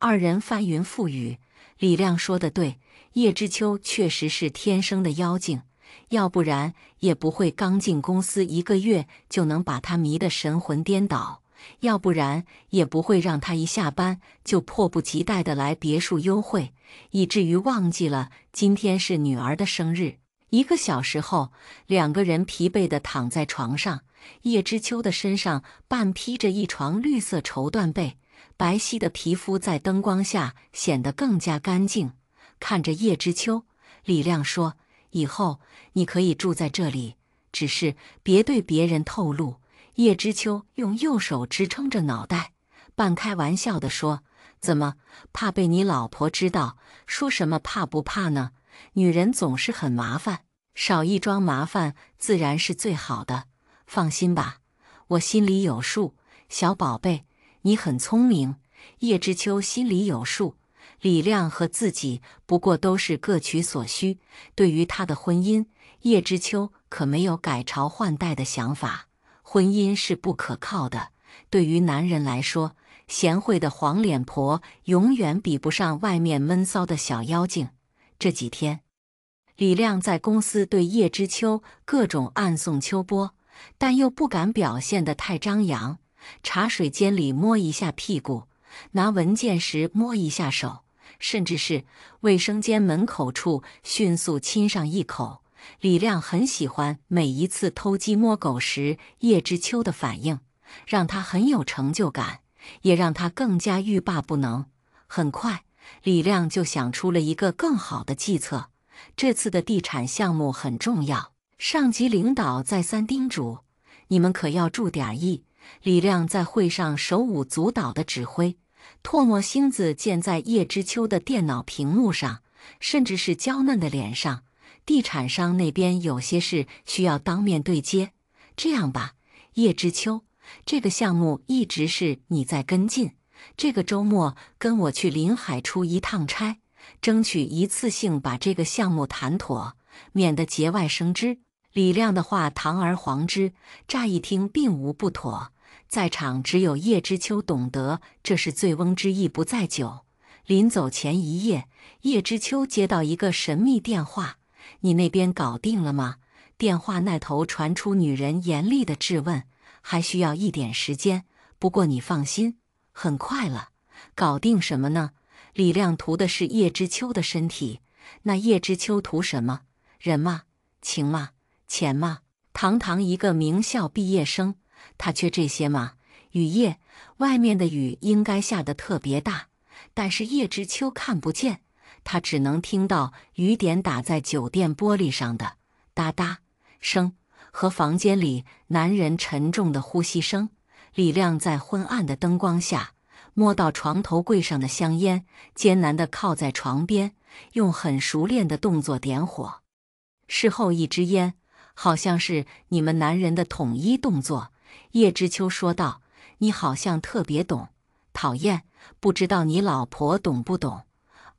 二人翻云覆雨。”李亮说的对，叶知秋确实是天生的妖精，要不然也不会刚进公司一个月就能把他迷得神魂颠倒。要不然也不会让他一下班就迫不及待的来别墅幽会，以至于忘记了今天是女儿的生日。一个小时后，两个人疲惫的躺在床上，叶知秋的身上半披着一床绿色绸缎被，白皙的皮肤在灯光下显得更加干净。看着叶知秋，李亮说：“以后你可以住在这里，只是别对别人透露。”叶知秋用右手支撑着脑袋，半开玩笑地说：“怎么怕被你老婆知道？说什么怕不怕呢？女人总是很麻烦，少一桩麻烦自然是最好的。放心吧，我心里有数。小宝贝，你很聪明。”叶知秋心里有数，李亮和自己不过都是各取所需。对于他的婚姻，叶知秋可没有改朝换代的想法。婚姻是不可靠的。对于男人来说，贤惠的黄脸婆永远比不上外面闷骚的小妖精。这几天，李亮在公司对叶知秋各种暗送秋波，但又不敢表现的太张扬。茶水间里摸一下屁股，拿文件时摸一下手，甚至是卫生间门口处迅速亲上一口。李亮很喜欢每一次偷鸡摸狗时叶知秋的反应，让他很有成就感，也让他更加欲罢不能。很快，李亮就想出了一个更好的计策。这次的地产项目很重要，上级领导再三叮嘱，你们可要注点意。李亮在会上手舞足蹈的指挥，唾沫星子溅在叶知秋的电脑屏幕上，甚至是娇嫩的脸上。地产商那边有些事需要当面对接，这样吧，叶知秋，这个项目一直是你在跟进，这个周末跟我去临海出一趟差，争取一次性把这个项目谈妥，免得节外生枝。李亮的话堂而皇之，乍一听并无不妥，在场只有叶知秋懂得这是醉翁之意不在酒。临走前一夜，叶知秋接到一个神秘电话。你那边搞定了吗？电话那头传出女人严厉的质问。还需要一点时间，不过你放心，很快了。搞定什么呢？李亮图的是叶知秋的身体，那叶知秋图什么？人吗？情吗？钱吗？堂堂一个名校毕业生，他缺这些吗？雨夜，外面的雨应该下得特别大，但是叶知秋看不见。他只能听到雨点打在酒店玻璃上的哒哒声和房间里男人沉重的呼吸声。李亮在昏暗的灯光下摸到床头柜上的香烟，艰难地靠在床边，用很熟练的动作点火。事后一支烟，好像是你们男人的统一动作。叶知秋说道：“你好像特别懂，讨厌，不知道你老婆懂不懂。”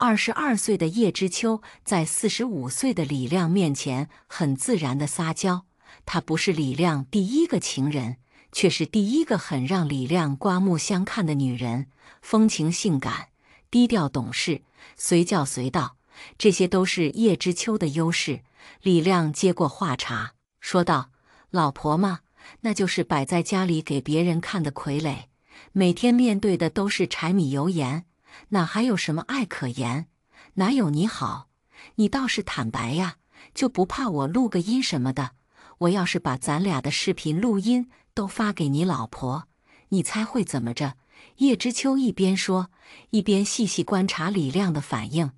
二十二岁的叶知秋在四十五岁的李亮面前很自然的撒娇。她不是李亮第一个情人，却是第一个很让李亮刮目相看的女人。风情性感，低调懂事，随叫随到，这些都是叶知秋的优势。李亮接过话茬说道：“老婆嘛，那就是摆在家里给别人看的傀儡，每天面对的都是柴米油盐。”哪还有什么爱可言？哪有你好？你倒是坦白呀！就不怕我录个音什么的？我要是把咱俩的视频录音都发给你老婆，你猜会怎么着？叶知秋一边说，一边细细观察李亮的反应。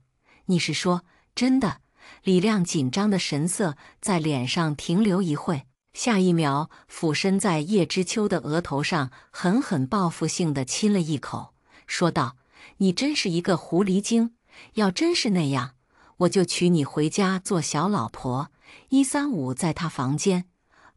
你是说真的？李亮紧张的神色在脸上停留一会下一秒俯身在叶知秋的额头上狠狠报复性的亲了一口，说道。你真是一个狐狸精！要真是那样，我就娶你回家做小老婆。一三五在他房间，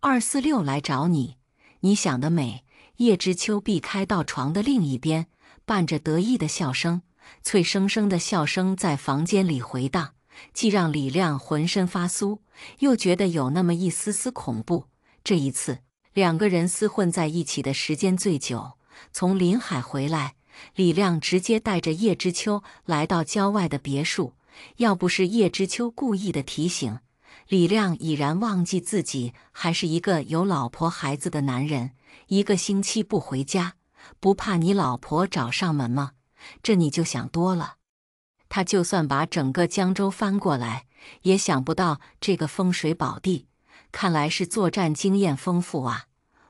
二四六来找你。你想得美！叶知秋避开到床的另一边，伴着得意的笑声，脆生生的笑声在房间里回荡，既让李亮浑身发酥，又觉得有那么一丝丝恐怖。这一次，两个人厮混在一起的时间最久，从临海回来。李亮直接带着叶知秋来到郊外的别墅。要不是叶知秋故意的提醒，李亮已然忘记自己还是一个有老婆孩子的男人。一个星期不回家，不怕你老婆找上门吗？这你就想多了。他就算把整个江州翻过来，也想不到这个风水宝地。看来是作战经验丰富啊！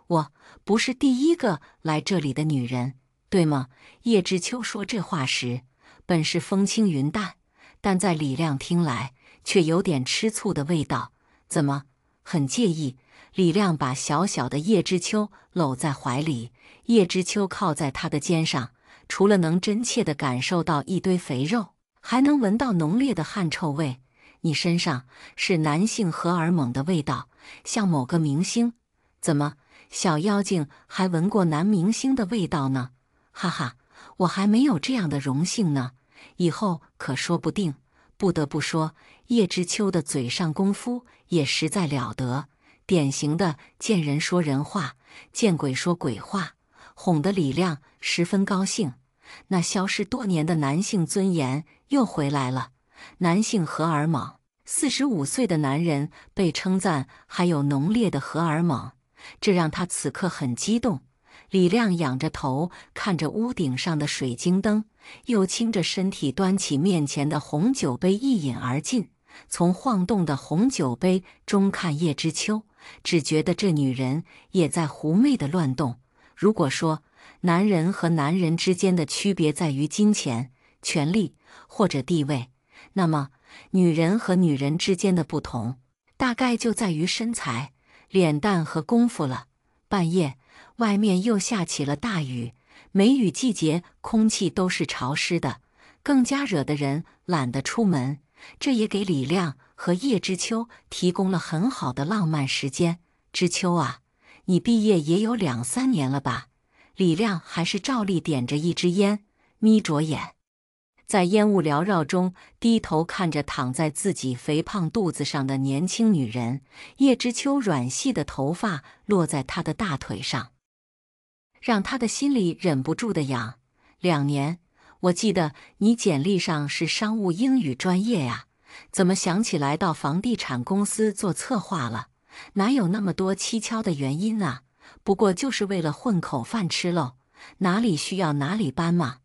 我不是第一个来这里的女人。对吗？叶知秋说这话时本是风轻云淡，但在李亮听来却有点吃醋的味道。怎么，很介意？李亮把小小的叶知秋搂在怀里，叶知秋靠在他的肩上，除了能真切地感受到一堆肥肉，还能闻到浓烈的汗臭味。你身上是男性荷尔蒙的味道，像某个明星。怎么，小妖精还闻过男明星的味道呢？哈哈，我还没有这样的荣幸呢，以后可说不定。不得不说，叶知秋的嘴上功夫也实在了得，典型的见人说人话，见鬼说鬼话，哄得李亮十分高兴。那消失多年的男性尊严又回来了，男性荷尔蒙，四十五岁的男人被称赞还有浓烈的荷尔蒙，这让他此刻很激动。李亮仰着头看着屋顶上的水晶灯，又倾着身体端起面前的红酒杯一饮而尽。从晃动的红酒杯中看叶知秋，只觉得这女人也在狐媚的乱动。如果说男人和男人之间的区别在于金钱、权力或者地位，那么女人和女人之间的不同，大概就在于身材、脸蛋和功夫了。半夜。外面又下起了大雨，梅雨季节空气都是潮湿的，更加惹得人懒得出门。这也给李亮和叶知秋提供了很好的浪漫时间。知秋啊，你毕业也有两三年了吧？李亮还是照例点着一支烟，眯着眼，在烟雾缭绕中低头看着躺在自己肥胖肚子上的年轻女人。叶知秋软细的头发落在她的大腿上。让他的心里忍不住的痒。两年，我记得你简历上是商务英语专业呀，怎么想起来到房地产公司做策划了？哪有那么多蹊跷的原因啊？不过就是为了混口饭吃喽，哪里需要哪里搬嘛。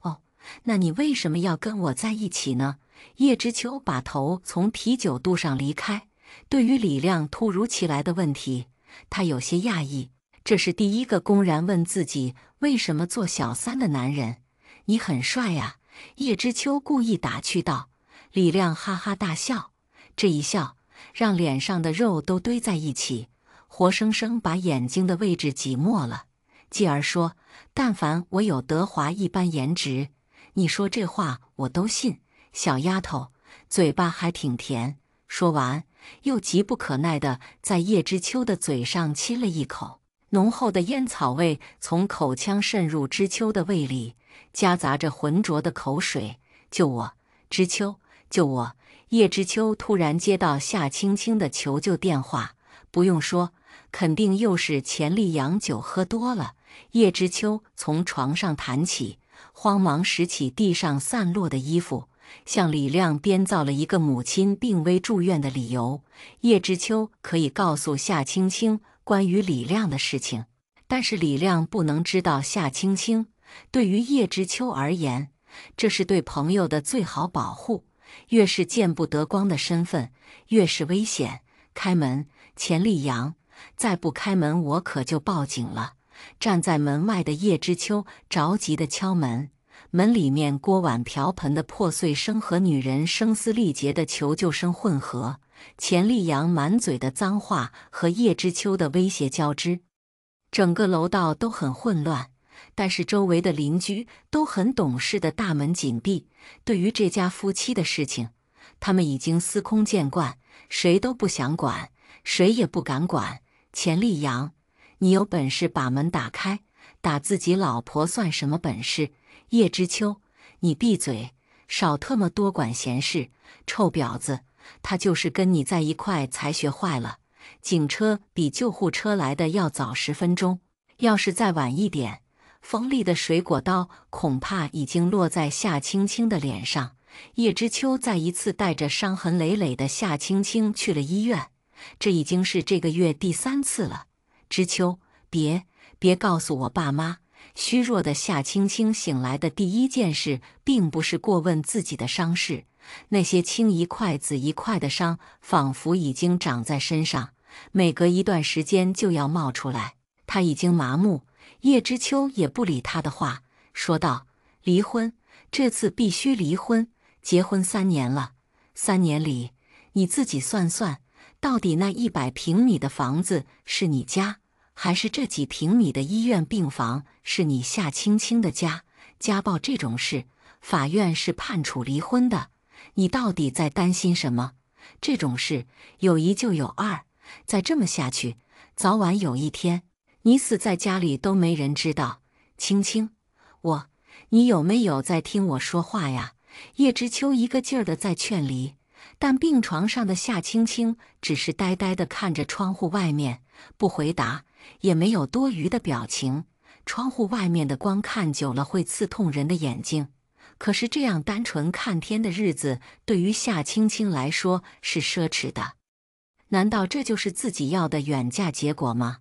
哦，那你为什么要跟我在一起呢？叶知秋把头从啤酒肚上离开。对于李亮突如其来的问题，他有些讶异。这是第一个公然问自己为什么做小三的男人。你很帅啊，叶知秋故意打趣道。李亮哈哈大笑，这一笑让脸上的肉都堆在一起，活生生把眼睛的位置挤没了。继而说：“但凡我有德华一般颜值，你说这话我都信。”小丫头嘴巴还挺甜。说完，又急不可耐地在叶知秋的嘴上亲了一口。浓厚的烟草味从口腔渗入知秋的胃里，夹杂着浑浊的口水。救我，知秋！救我！叶知秋突然接到夏青青的求救电话，不用说，肯定又是钱丽阳酒喝多了。叶知秋从床上弹起，慌忙拾起地上散落的衣服，向李亮编造了一个母亲病危住院的理由。叶知秋可以告诉夏青青。关于李亮的事情，但是李亮不能知道夏青青。对于叶知秋而言，这是对朋友的最好保护。越是见不得光的身份，越是危险。开门，钱立阳！再不开门，我可就报警了！站在门外的叶知秋着急的敲门，门里面锅碗瓢盆的破碎声和女人声嘶力竭的求救声混合。钱立阳满嘴的脏话和叶知秋的威胁交织，整个楼道都很混乱。但是周围的邻居都很懂事，的大门紧闭。对于这家夫妻的事情，他们已经司空见惯，谁都不想管，谁也不敢管。钱立阳，你有本事把门打开！打自己老婆算什么本事？叶知秋，你闭嘴，少特么多管闲事！臭婊子！他就是跟你在一块才学坏了。警车比救护车来的要早十分钟，要是再晚一点，锋利的水果刀恐怕已经落在夏青青的脸上。叶知秋再一次带着伤痕累累的夏青青去了医院，这已经是这个月第三次了。知秋，别别告诉我爸妈。虚弱的夏青青醒来的第一件事，并不是过问自己的伤势。那些青一块紫一块的伤，仿佛已经长在身上，每隔一段时间就要冒出来。他已经麻木，叶知秋也不理他的话，说道：“离婚，这次必须离婚。结婚三年了，三年里你自己算算，到底那一百平米的房子是你家，还是这几平米的医院病房是你夏青青的家？家暴这种事，法院是判处离婚的。”你到底在担心什么？这种事有一就有二，再这么下去，早晚有一天你死在家里都没人知道。青青，我，你有没有在听我说话呀？叶知秋一个劲儿的在劝离，但病床上的夏青青只是呆呆的看着窗户外面，不回答，也没有多余的表情。窗户外面的光看久了会刺痛人的眼睛。可是这样单纯看天的日子，对于夏青青来说是奢侈的。难道这就是自己要的远嫁结果吗？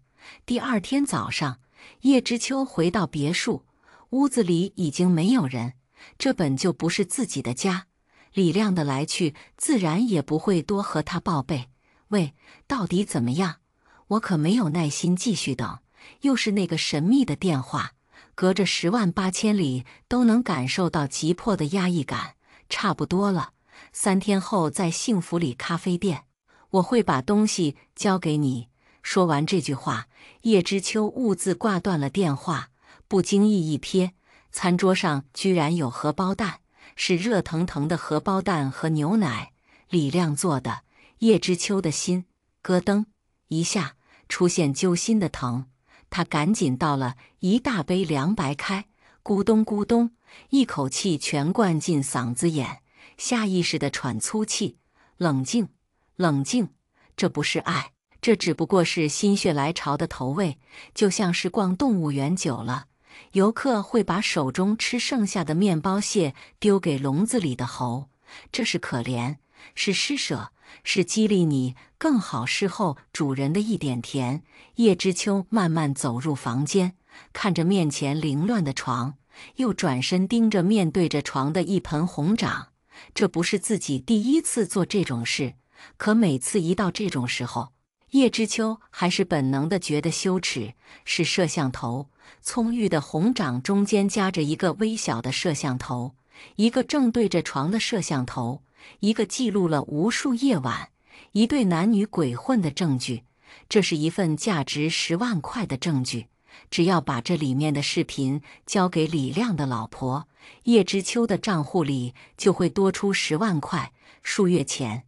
第二天早上，叶知秋回到别墅，屋子里已经没有人。这本就不是自己的家，李亮的来去自然也不会多和他报备。喂，到底怎么样？我可没有耐心继续等。又是那个神秘的电话。隔着十万八千里都能感受到急迫的压抑感。差不多了，三天后在幸福里咖啡店，我会把东西交给你。说完这句话，叶知秋兀自挂断了电话。不经意一瞥，餐桌上居然有荷包蛋，是热腾腾的荷包蛋和牛奶，李亮做的。叶知秋的心咯噔一下，出现揪心的疼。他赶紧倒了一大杯凉白开，咕咚咕咚，一口气全灌进嗓子眼，下意识地喘粗气。冷静，冷静，这不是爱，这只不过是心血来潮的投喂，就像是逛动物园久了，游客会把手中吃剩下的面包屑丢给笼子里的猴，这是可怜，是施舍。是激励你更好侍候主人的一点甜。叶知秋慢慢走入房间，看着面前凌乱的床，又转身盯着面对着床的一盆红掌。这不是自己第一次做这种事，可每次一到这种时候，叶知秋还是本能的觉得羞耻。是摄像头，葱郁的红掌中间夹着一个微小的摄像头，一个正对着床的摄像头。一个记录了无数夜晚一对男女鬼混的证据，这是一份价值十万块的证据。只要把这里面的视频交给李亮的老婆叶知秋的账户里，就会多出十万块。数月前，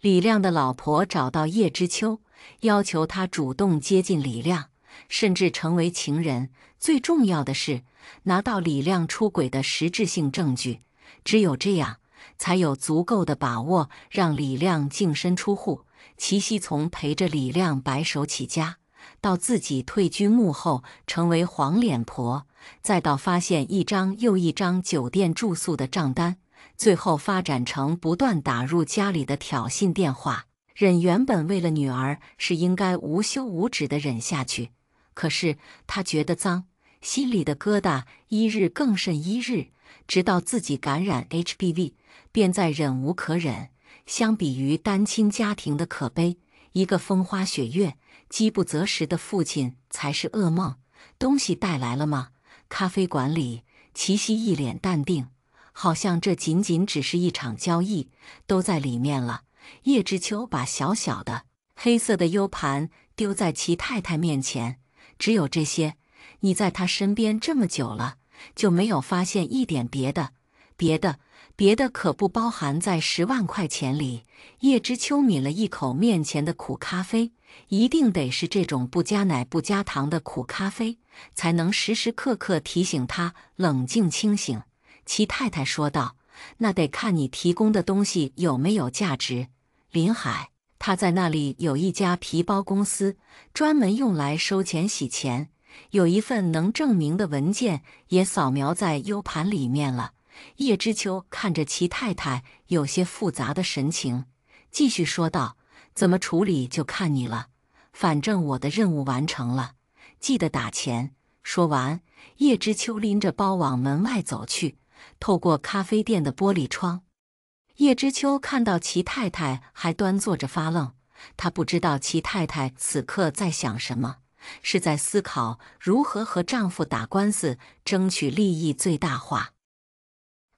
李亮的老婆找到叶知秋，要求他主动接近李亮，甚至成为情人。最重要的是，拿到李亮出轨的实质性证据。只有这样。才有足够的把握让李亮净身出户。齐西从陪着李亮白手起家，到自己退居幕后成为黄脸婆，再到发现一张又一张酒店住宿的账单，最后发展成不断打入家里的挑衅电话。忍原本为了女儿是应该无休无止的忍下去，可是他觉得脏，心里的疙瘩一日更甚一日，直到自己感染 H B V。便在忍无可忍。相比于单亲家庭的可悲，一个风花雪月、饥不择食的父亲才是噩梦。东西带来了吗？咖啡馆里，齐西一脸淡定，好像这仅仅只是一场交易，都在里面了。叶知秋把小小的黑色的 U 盘丢在齐太太面前，只有这些。你在他身边这么久了，就没有发现一点别的？别的别的可不包含在十万块钱里。叶知秋抿了一口面前的苦咖啡，一定得是这种不加奶、不加糖的苦咖啡，才能时时刻刻提醒他冷静清醒。齐太太说道：“那得看你提供的东西有没有价值。”林海，他在那里有一家皮包公司，专门用来收钱洗钱，有一份能证明的文件也扫描在 U 盘里面了。叶知秋看着齐太太有些复杂的神情，继续说道：“怎么处理就看你了，反正我的任务完成了，记得打钱。”说完，叶知秋拎着包往门外走去。透过咖啡店的玻璃窗，叶知秋看到齐太太还端坐着发愣。她不知道齐太太此刻在想什么，是在思考如何和丈夫打官司，争取利益最大化。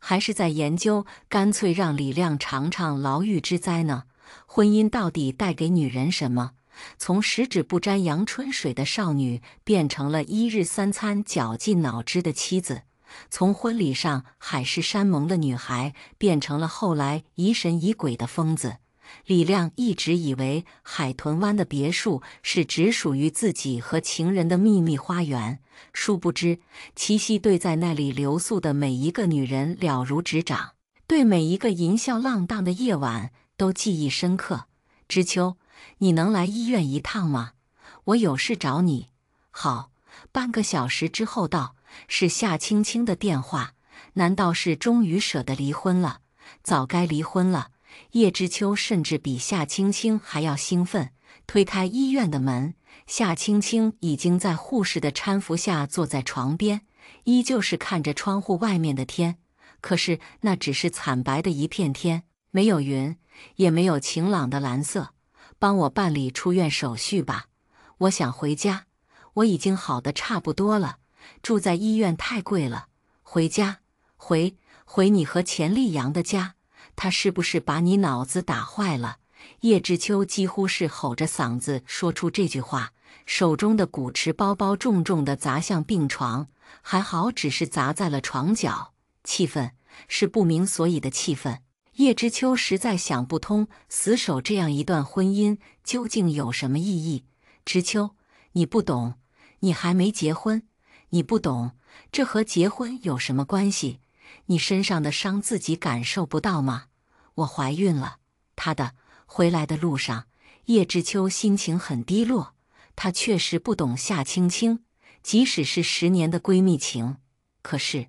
还是在研究，干脆让李亮尝尝牢狱之灾呢？婚姻到底带给女人什么？从十指不沾阳春水的少女，变成了一日三餐绞尽脑汁的妻子；从婚礼上海誓山盟的女孩，变成了后来疑神疑鬼的疯子。李亮一直以为海豚湾的别墅是只属于自己和情人的秘密花园，殊不知，七夕对在那里留宿的每一个女人了如指掌，对每一个淫笑浪荡的夜晚都记忆深刻。知秋，你能来医院一趟吗？我有事找你。好，半个小时之后到。是夏青青的电话，难道是终于舍得离婚了？早该离婚了。叶知秋甚至比夏青青还要兴奋，推开医院的门。夏青青已经在护士的搀扶下坐在床边，依旧是看着窗户外面的天。可是那只是惨白的一片天，没有云，也没有晴朗的蓝色。帮我办理出院手续吧，我想回家。我已经好的差不多了，住在医院太贵了。回家，回回你和钱丽阳的家。他是不是把你脑子打坏了？叶知秋几乎是吼着嗓子说出这句话，手中的古驰包包重重地砸向病床，还好只是砸在了床角。气愤，是不明所以的气愤。叶知秋实在想不通，死守这样一段婚姻究竟有什么意义？知秋，你不懂，你还没结婚，你不懂，这和结婚有什么关系？你身上的伤自己感受不到吗？我怀孕了。他的回来的路上，叶知秋心情很低落。她确实不懂夏青青，即使是十年的闺蜜情。可是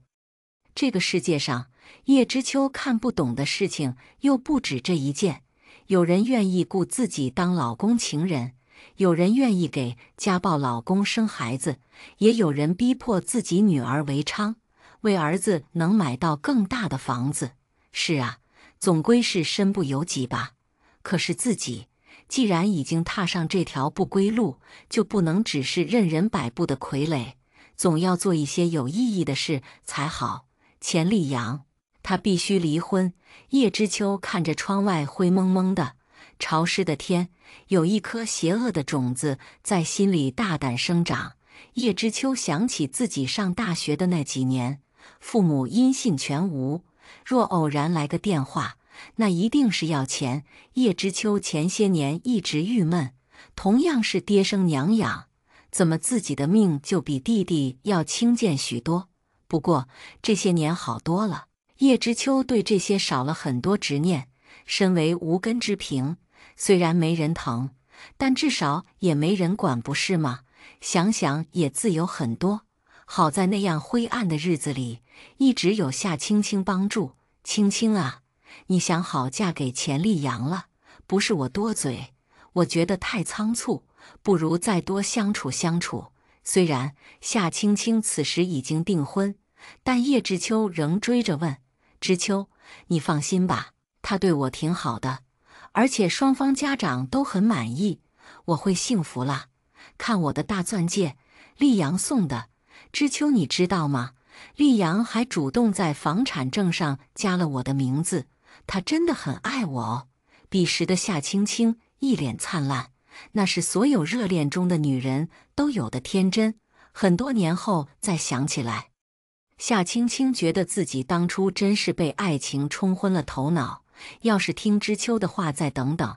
这个世界上，叶知秋看不懂的事情又不止这一件。有人愿意雇自己当老公情人，有人愿意给家暴老公生孩子，也有人逼迫自己女儿为娼。为儿子能买到更大的房子，是啊，总归是身不由己吧。可是自己既然已经踏上这条不归路，就不能只是任人摆布的傀儡，总要做一些有意义的事才好。钱丽阳，他必须离婚。叶知秋看着窗外灰蒙蒙的、潮湿的天，有一颗邪恶的种子在心里大胆生长。叶知秋想起自己上大学的那几年。父母音信全无，若偶然来个电话，那一定是要钱。叶知秋前些年一直郁闷，同样是爹生娘养，怎么自己的命就比弟弟要清贱许多？不过这些年好多了，叶知秋对这些少了很多执念。身为无根之萍，虽然没人疼，但至少也没人管，不是吗？想想也自由很多。好在那样灰暗的日子里，一直有夏青青帮助。青青啊，你想好嫁给钱立阳了？不是我多嘴，我觉得太仓促，不如再多相处相处。虽然夏青青此时已经订婚，但叶知秋仍追着问：“知秋，你放心吧，他对我挺好的，而且双方家长都很满意，我会幸福啦。看我的大钻戒，立阳送的。”知秋，你知道吗？丽阳还主动在房产证上加了我的名字，他真的很爱我哦。彼时的夏青青一脸灿烂，那是所有热恋中的女人都有的天真。很多年后再想起来，夏青青觉得自己当初真是被爱情冲昏了头脑。要是听知秋的话，再等等，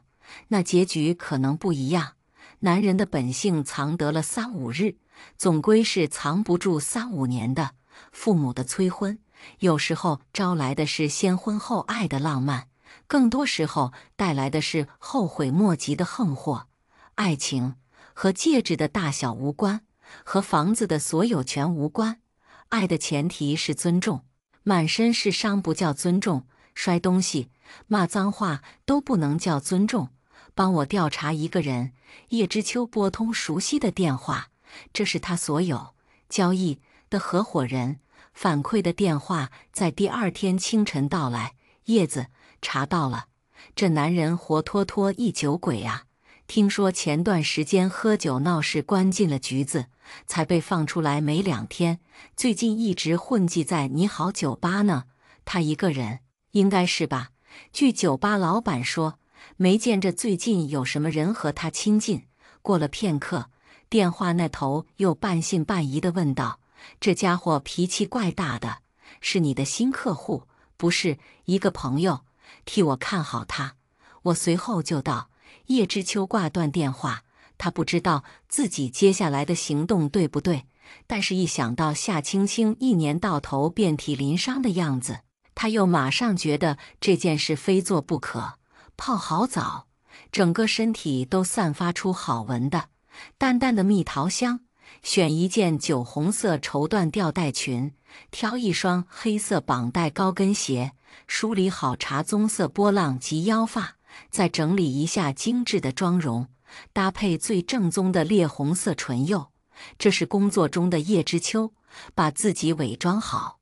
那结局可能不一样。男人的本性藏得了三五日，总归是藏不住三五年的。父母的催婚，有时候招来的是先婚后爱的浪漫，更多时候带来的是后悔莫及的横祸。爱情和戒指的大小无关，和房子的所有权无关。爱的前提是尊重，满身是伤不叫尊重，摔东西、骂脏话都不能叫尊重。帮我调查一个人。叶知秋拨通熟悉的电话，这是他所有交易的合伙人反馈的电话，在第二天清晨到来。叶子查到了，这男人活脱脱一酒鬼啊！听说前段时间喝酒闹事，关进了局子，才被放出来没两天。最近一直混迹在你好酒吧呢。他一个人，应该是吧？据酒吧老板说。没见着最近有什么人和他亲近。过了片刻，电话那头又半信半疑的问道：“这家伙脾气怪大的，是你的新客户，不是一个朋友，替我看好他。”我随后就道：“叶知秋，挂断电话。”他不知道自己接下来的行动对不对，但是，一想到夏青青一年到头遍体鳞伤的样子，他又马上觉得这件事非做不可。泡好澡，整个身体都散发出好闻的淡淡的蜜桃香。选一件酒红色绸缎吊带裙，挑一双黑色绑带高跟鞋，梳理好茶棕色波浪及腰发，再整理一下精致的妆容，搭配最正宗的烈红色唇釉。这是工作中的叶知秋，把自己伪装好，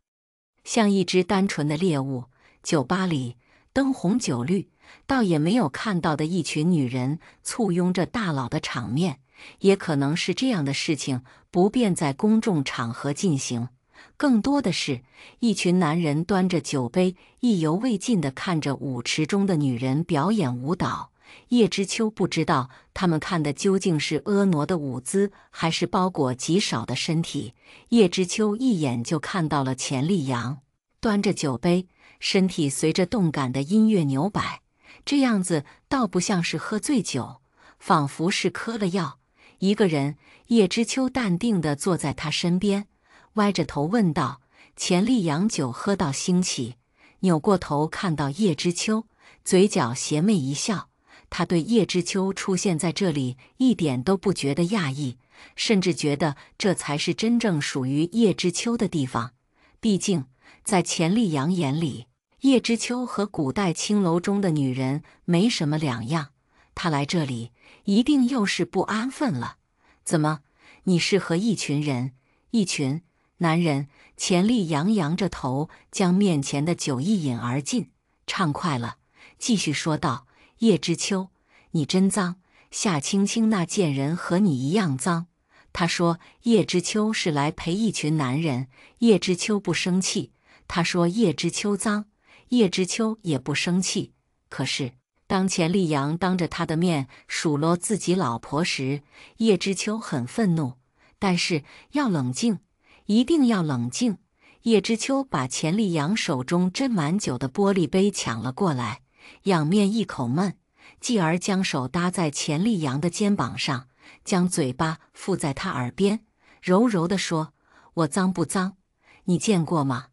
像一只单纯的猎物。酒吧里灯红酒绿。倒也没有看到的一群女人簇拥着大佬的场面，也可能是这样的事情不便在公众场合进行。更多的是，一群男人端着酒杯，意犹未尽地看着舞池中的女人表演舞蹈。叶知秋不知道他们看的究竟是婀娜的舞姿，还是包裹极少的身体。叶知秋一眼就看到了钱丽阳，端着酒杯，身体随着动感的音乐扭摆。这样子倒不像是喝醉酒，仿佛是嗑了药。一个人，叶知秋淡定地坐在他身边，歪着头问道：“钱力阳，酒喝到兴起，扭过头看到叶知秋，嘴角邪魅一笑。他对叶知秋出现在这里一点都不觉得讶异，甚至觉得这才是真正属于叶知秋的地方。毕竟，在钱力阳眼里。”叶知秋和古代青楼中的女人没什么两样，他来这里一定又是不安分了。怎么？你是和一群人、一群男人？钱立扬扬着头，将面前的酒一饮而尽，畅快了，继续说道：“叶知秋，你真脏！夏青青那贱人和你一样脏。”他说：“叶知秋是来陪一群男人。”叶知秋不生气。他说：“叶知秋脏。”叶知秋也不生气，可是当钱立阳当着他的面数落自己老婆时，叶知秋很愤怒。但是要冷静，一定要冷静。叶知秋把钱立阳手中斟满酒的玻璃杯抢了过来，仰面一口闷，继而将手搭在钱立阳的肩膀上，将嘴巴附在他耳边，柔柔的说：“我脏不脏？你见过吗？”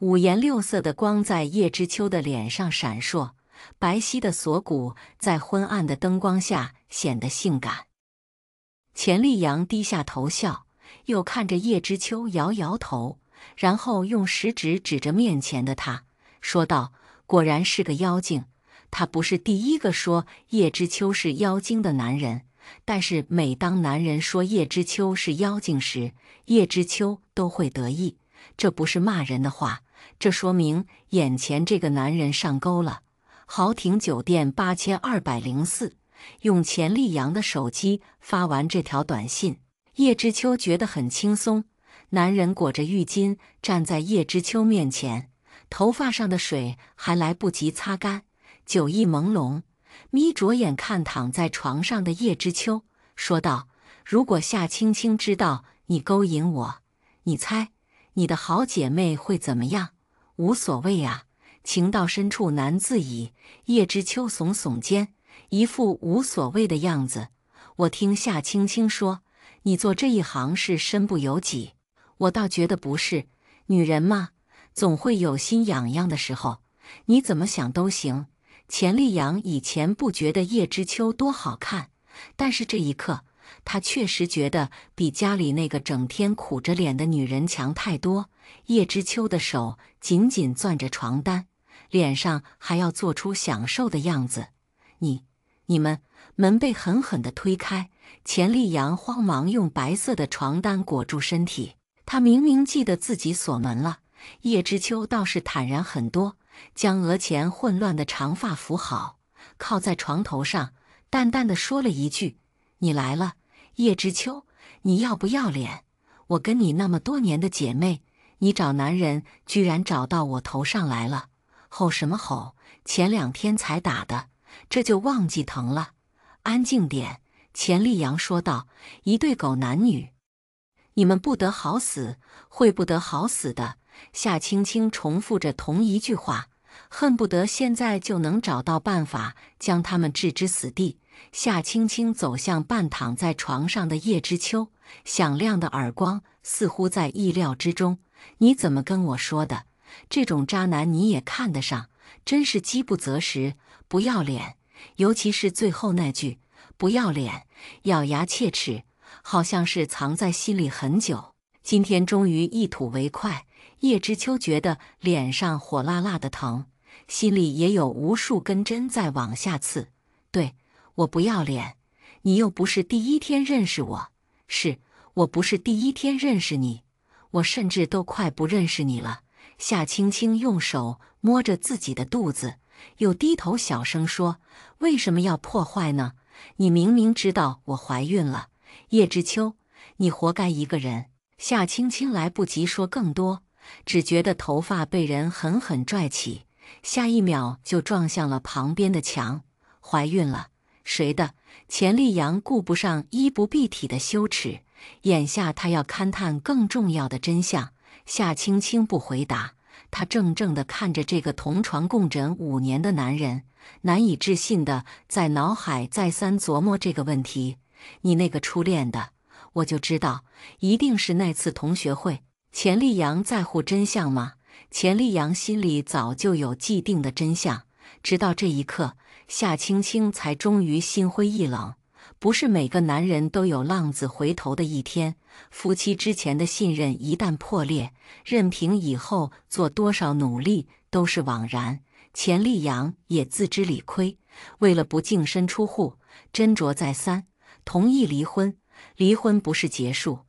五颜六色的光在叶知秋的脸上闪烁，白皙的锁骨在昏暗的灯光下显得性感。钱立阳低下头笑，又看着叶知秋摇摇头，然后用食指指着面前的他，说道：“果然是个妖精。他不是第一个说叶知秋是妖精的男人，但是每当男人说叶知秋是妖精时，叶知秋都会得意。这不是骂人的话。”这说明眼前这个男人上钩了。豪庭酒店八千二百零四，用钱立阳的手机发完这条短信，叶知秋觉得很轻松。男人裹着浴巾站在叶知秋面前，头发上的水还来不及擦干，酒意朦胧，眯着眼看躺在床上的叶知秋，说道：“如果夏青青知道你勾引我，你猜你的好姐妹会怎么样？”无所谓啊，情到深处难自已。叶知秋耸耸肩，一副无所谓的样子。我听夏青青说，你做这一行是身不由己，我倒觉得不是。女人嘛，总会有心痒痒的时候。你怎么想都行。钱丽阳以前不觉得叶知秋多好看，但是这一刻。他确实觉得比家里那个整天苦着脸的女人强太多。叶知秋的手紧紧攥着床单，脸上还要做出享受的样子。你、你们，门被狠狠地推开，钱立阳慌忙用白色的床单裹住身体。他明明记得自己锁门了。叶知秋倒是坦然很多，将额前混乱的长发扶好，靠在床头上，淡淡的说了一句：“你来了。”叶知秋，你要不要脸？我跟你那么多年的姐妹，你找男人居然找到我头上来了，吼什么吼？前两天才打的，这就忘记疼了？安静点。”钱丽阳说道，“一对狗男女，你们不得好死，会不得好死的。”夏青青重复着同一句话，恨不得现在就能找到办法将他们置之死地。夏青青走向半躺在床上的叶知秋，响亮的耳光似乎在意料之中。你怎么跟我说的？这种渣男你也看得上？真是饥不择食，不要脸！尤其是最后那句“不要脸”，咬牙切齿，好像是藏在心里很久，今天终于一吐为快。叶知秋觉得脸上火辣辣的疼，心里也有无数根针在往下刺。对。我不要脸，你又不是第一天认识我，是我不是第一天认识你，我甚至都快不认识你了。夏青青用手摸着自己的肚子，又低头小声说：“为什么要破坏呢？你明明知道我怀孕了。”叶知秋，你活该一个人。夏青青来不及说更多，只觉得头发被人狠狠拽起，下一秒就撞向了旁边的墙。怀孕了。谁的？钱丽阳顾不上衣不蔽体的羞耻，眼下他要勘探更重要的真相。夏青青不回答，她怔怔地看着这个同床共枕五年的男人，难以置信地在脑海再三琢磨这个问题：“你那个初恋的，我就知道，一定是那次同学会。”钱丽阳在乎真相吗？钱丽阳心里早就有既定的真相，直到这一刻。夏青青才终于心灰意冷。不是每个男人都有浪子回头的一天。夫妻之前的信任一旦破裂，任凭以后做多少努力都是枉然。钱丽阳也自知理亏，为了不净身出户，斟酌再三，同意离婚。离婚不是结束。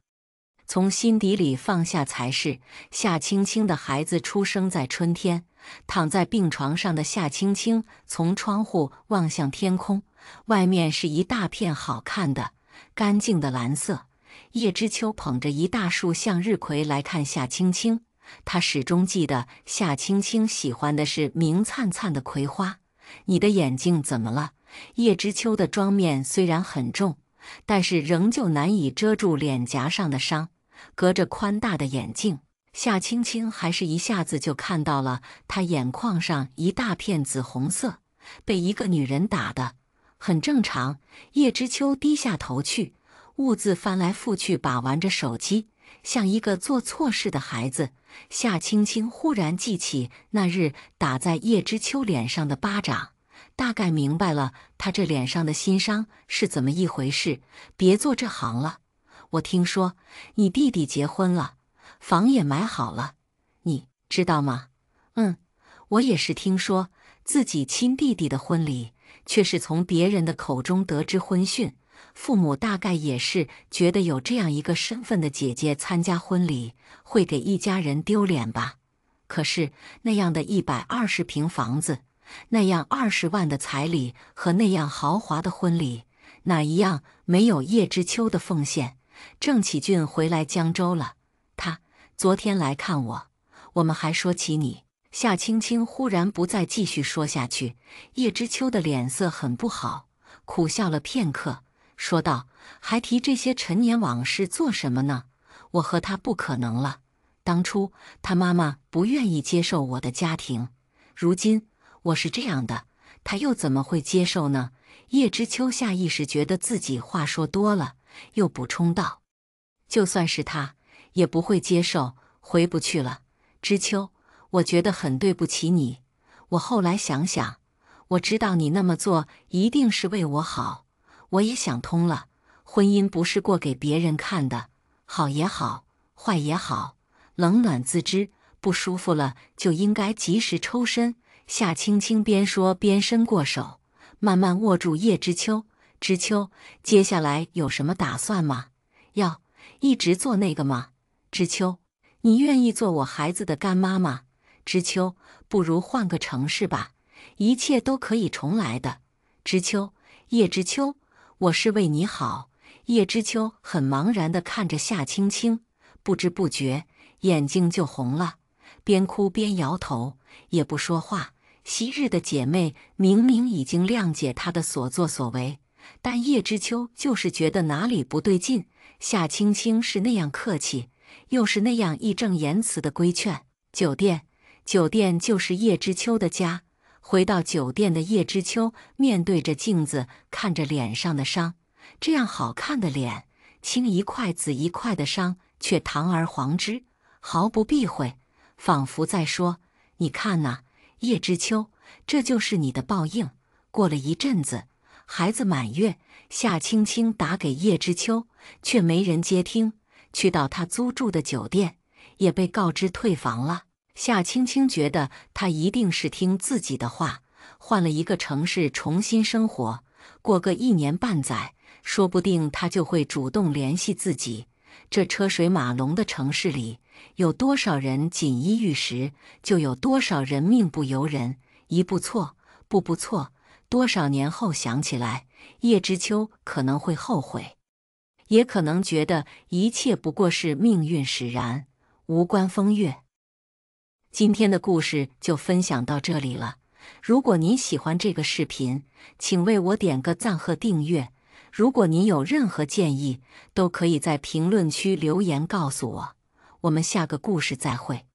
从心底里放下才是夏青青的孩子出生在春天，躺在病床上的夏青青从窗户望向天空，外面是一大片好看的、干净的蓝色。叶知秋捧着一大束向日葵来看夏青青，他始终记得夏青青喜欢的是明灿灿的葵花。你的眼睛怎么了？叶知秋的妆面虽然很重，但是仍旧难以遮住脸颊上的伤。隔着宽大的眼镜，夏青青还是一下子就看到了他眼眶上一大片紫红色，被一个女人打的，很正常。叶知秋低下头去，兀自翻来覆去把玩着手机，像一个做错事的孩子。夏青青忽然记起那日打在叶知秋脸上的巴掌，大概明白了他这脸上的心伤是怎么一回事。别做这行了。我听说你弟弟结婚了，房也买好了，你知道吗？嗯，我也是听说自己亲弟弟的婚礼，却是从别人的口中得知婚讯。父母大概也是觉得有这样一个身份的姐姐参加婚礼会给一家人丢脸吧。可是那样的一百二十平房子，那样二十万的彩礼和那样豪华的婚礼，哪一样没有叶知秋的奉献？郑启俊回来江州了，他昨天来看我，我们还说起你。夏青青忽然不再继续说下去，叶知秋的脸色很不好，苦笑了片刻，说道：“还提这些陈年往事做什么呢？我和他不可能了。当初他妈妈不愿意接受我的家庭，如今我是这样的，他又怎么会接受呢？”叶知秋下意识觉得自己话说多了。又补充道：“就算是他，也不会接受，回不去了。知秋，我觉得很对不起你。我后来想想，我知道你那么做一定是为我好。我也想通了，婚姻不是过给别人看的，好也好，坏也好，冷暖自知。不舒服了就应该及时抽身。”夏青青边说边伸过手，慢慢握住叶知秋。知秋，接下来有什么打算吗？要一直做那个吗？知秋，你愿意做我孩子的干妈吗？知秋，不如换个城市吧，一切都可以重来的。知秋，叶知秋，我是为你好。叶知秋很茫然地看着夏青青，不知不觉眼睛就红了，边哭边摇头，也不说话。昔日的姐妹明明已经谅解她的所作所为。但叶知秋就是觉得哪里不对劲。夏青青是那样客气，又是那样义正言辞的规劝。酒店，酒店就是叶知秋的家。回到酒店的叶知秋，面对着镜子，看着脸上的伤，这样好看的脸，青一块紫一块的伤，却堂而皇之，毫不避讳，仿佛在说：“你看呐，叶知秋，这就是你的报应。”过了一阵子。孩子满月，夏青青打给叶知秋，却没人接听。去到他租住的酒店，也被告知退房了。夏青青觉得他一定是听自己的话，换了一个城市重新生活，过个一年半载，说不定他就会主动联系自己。这车水马龙的城市里，有多少人锦衣玉食，就有多少人命不由人，一步错，步步错。多少年后想起来，叶知秋可能会后悔，也可能觉得一切不过是命运使然，无关风月。今天的故事就分享到这里了。如果您喜欢这个视频，请为我点个赞和订阅。如果您有任何建议，都可以在评论区留言告诉我。我们下个故事再会。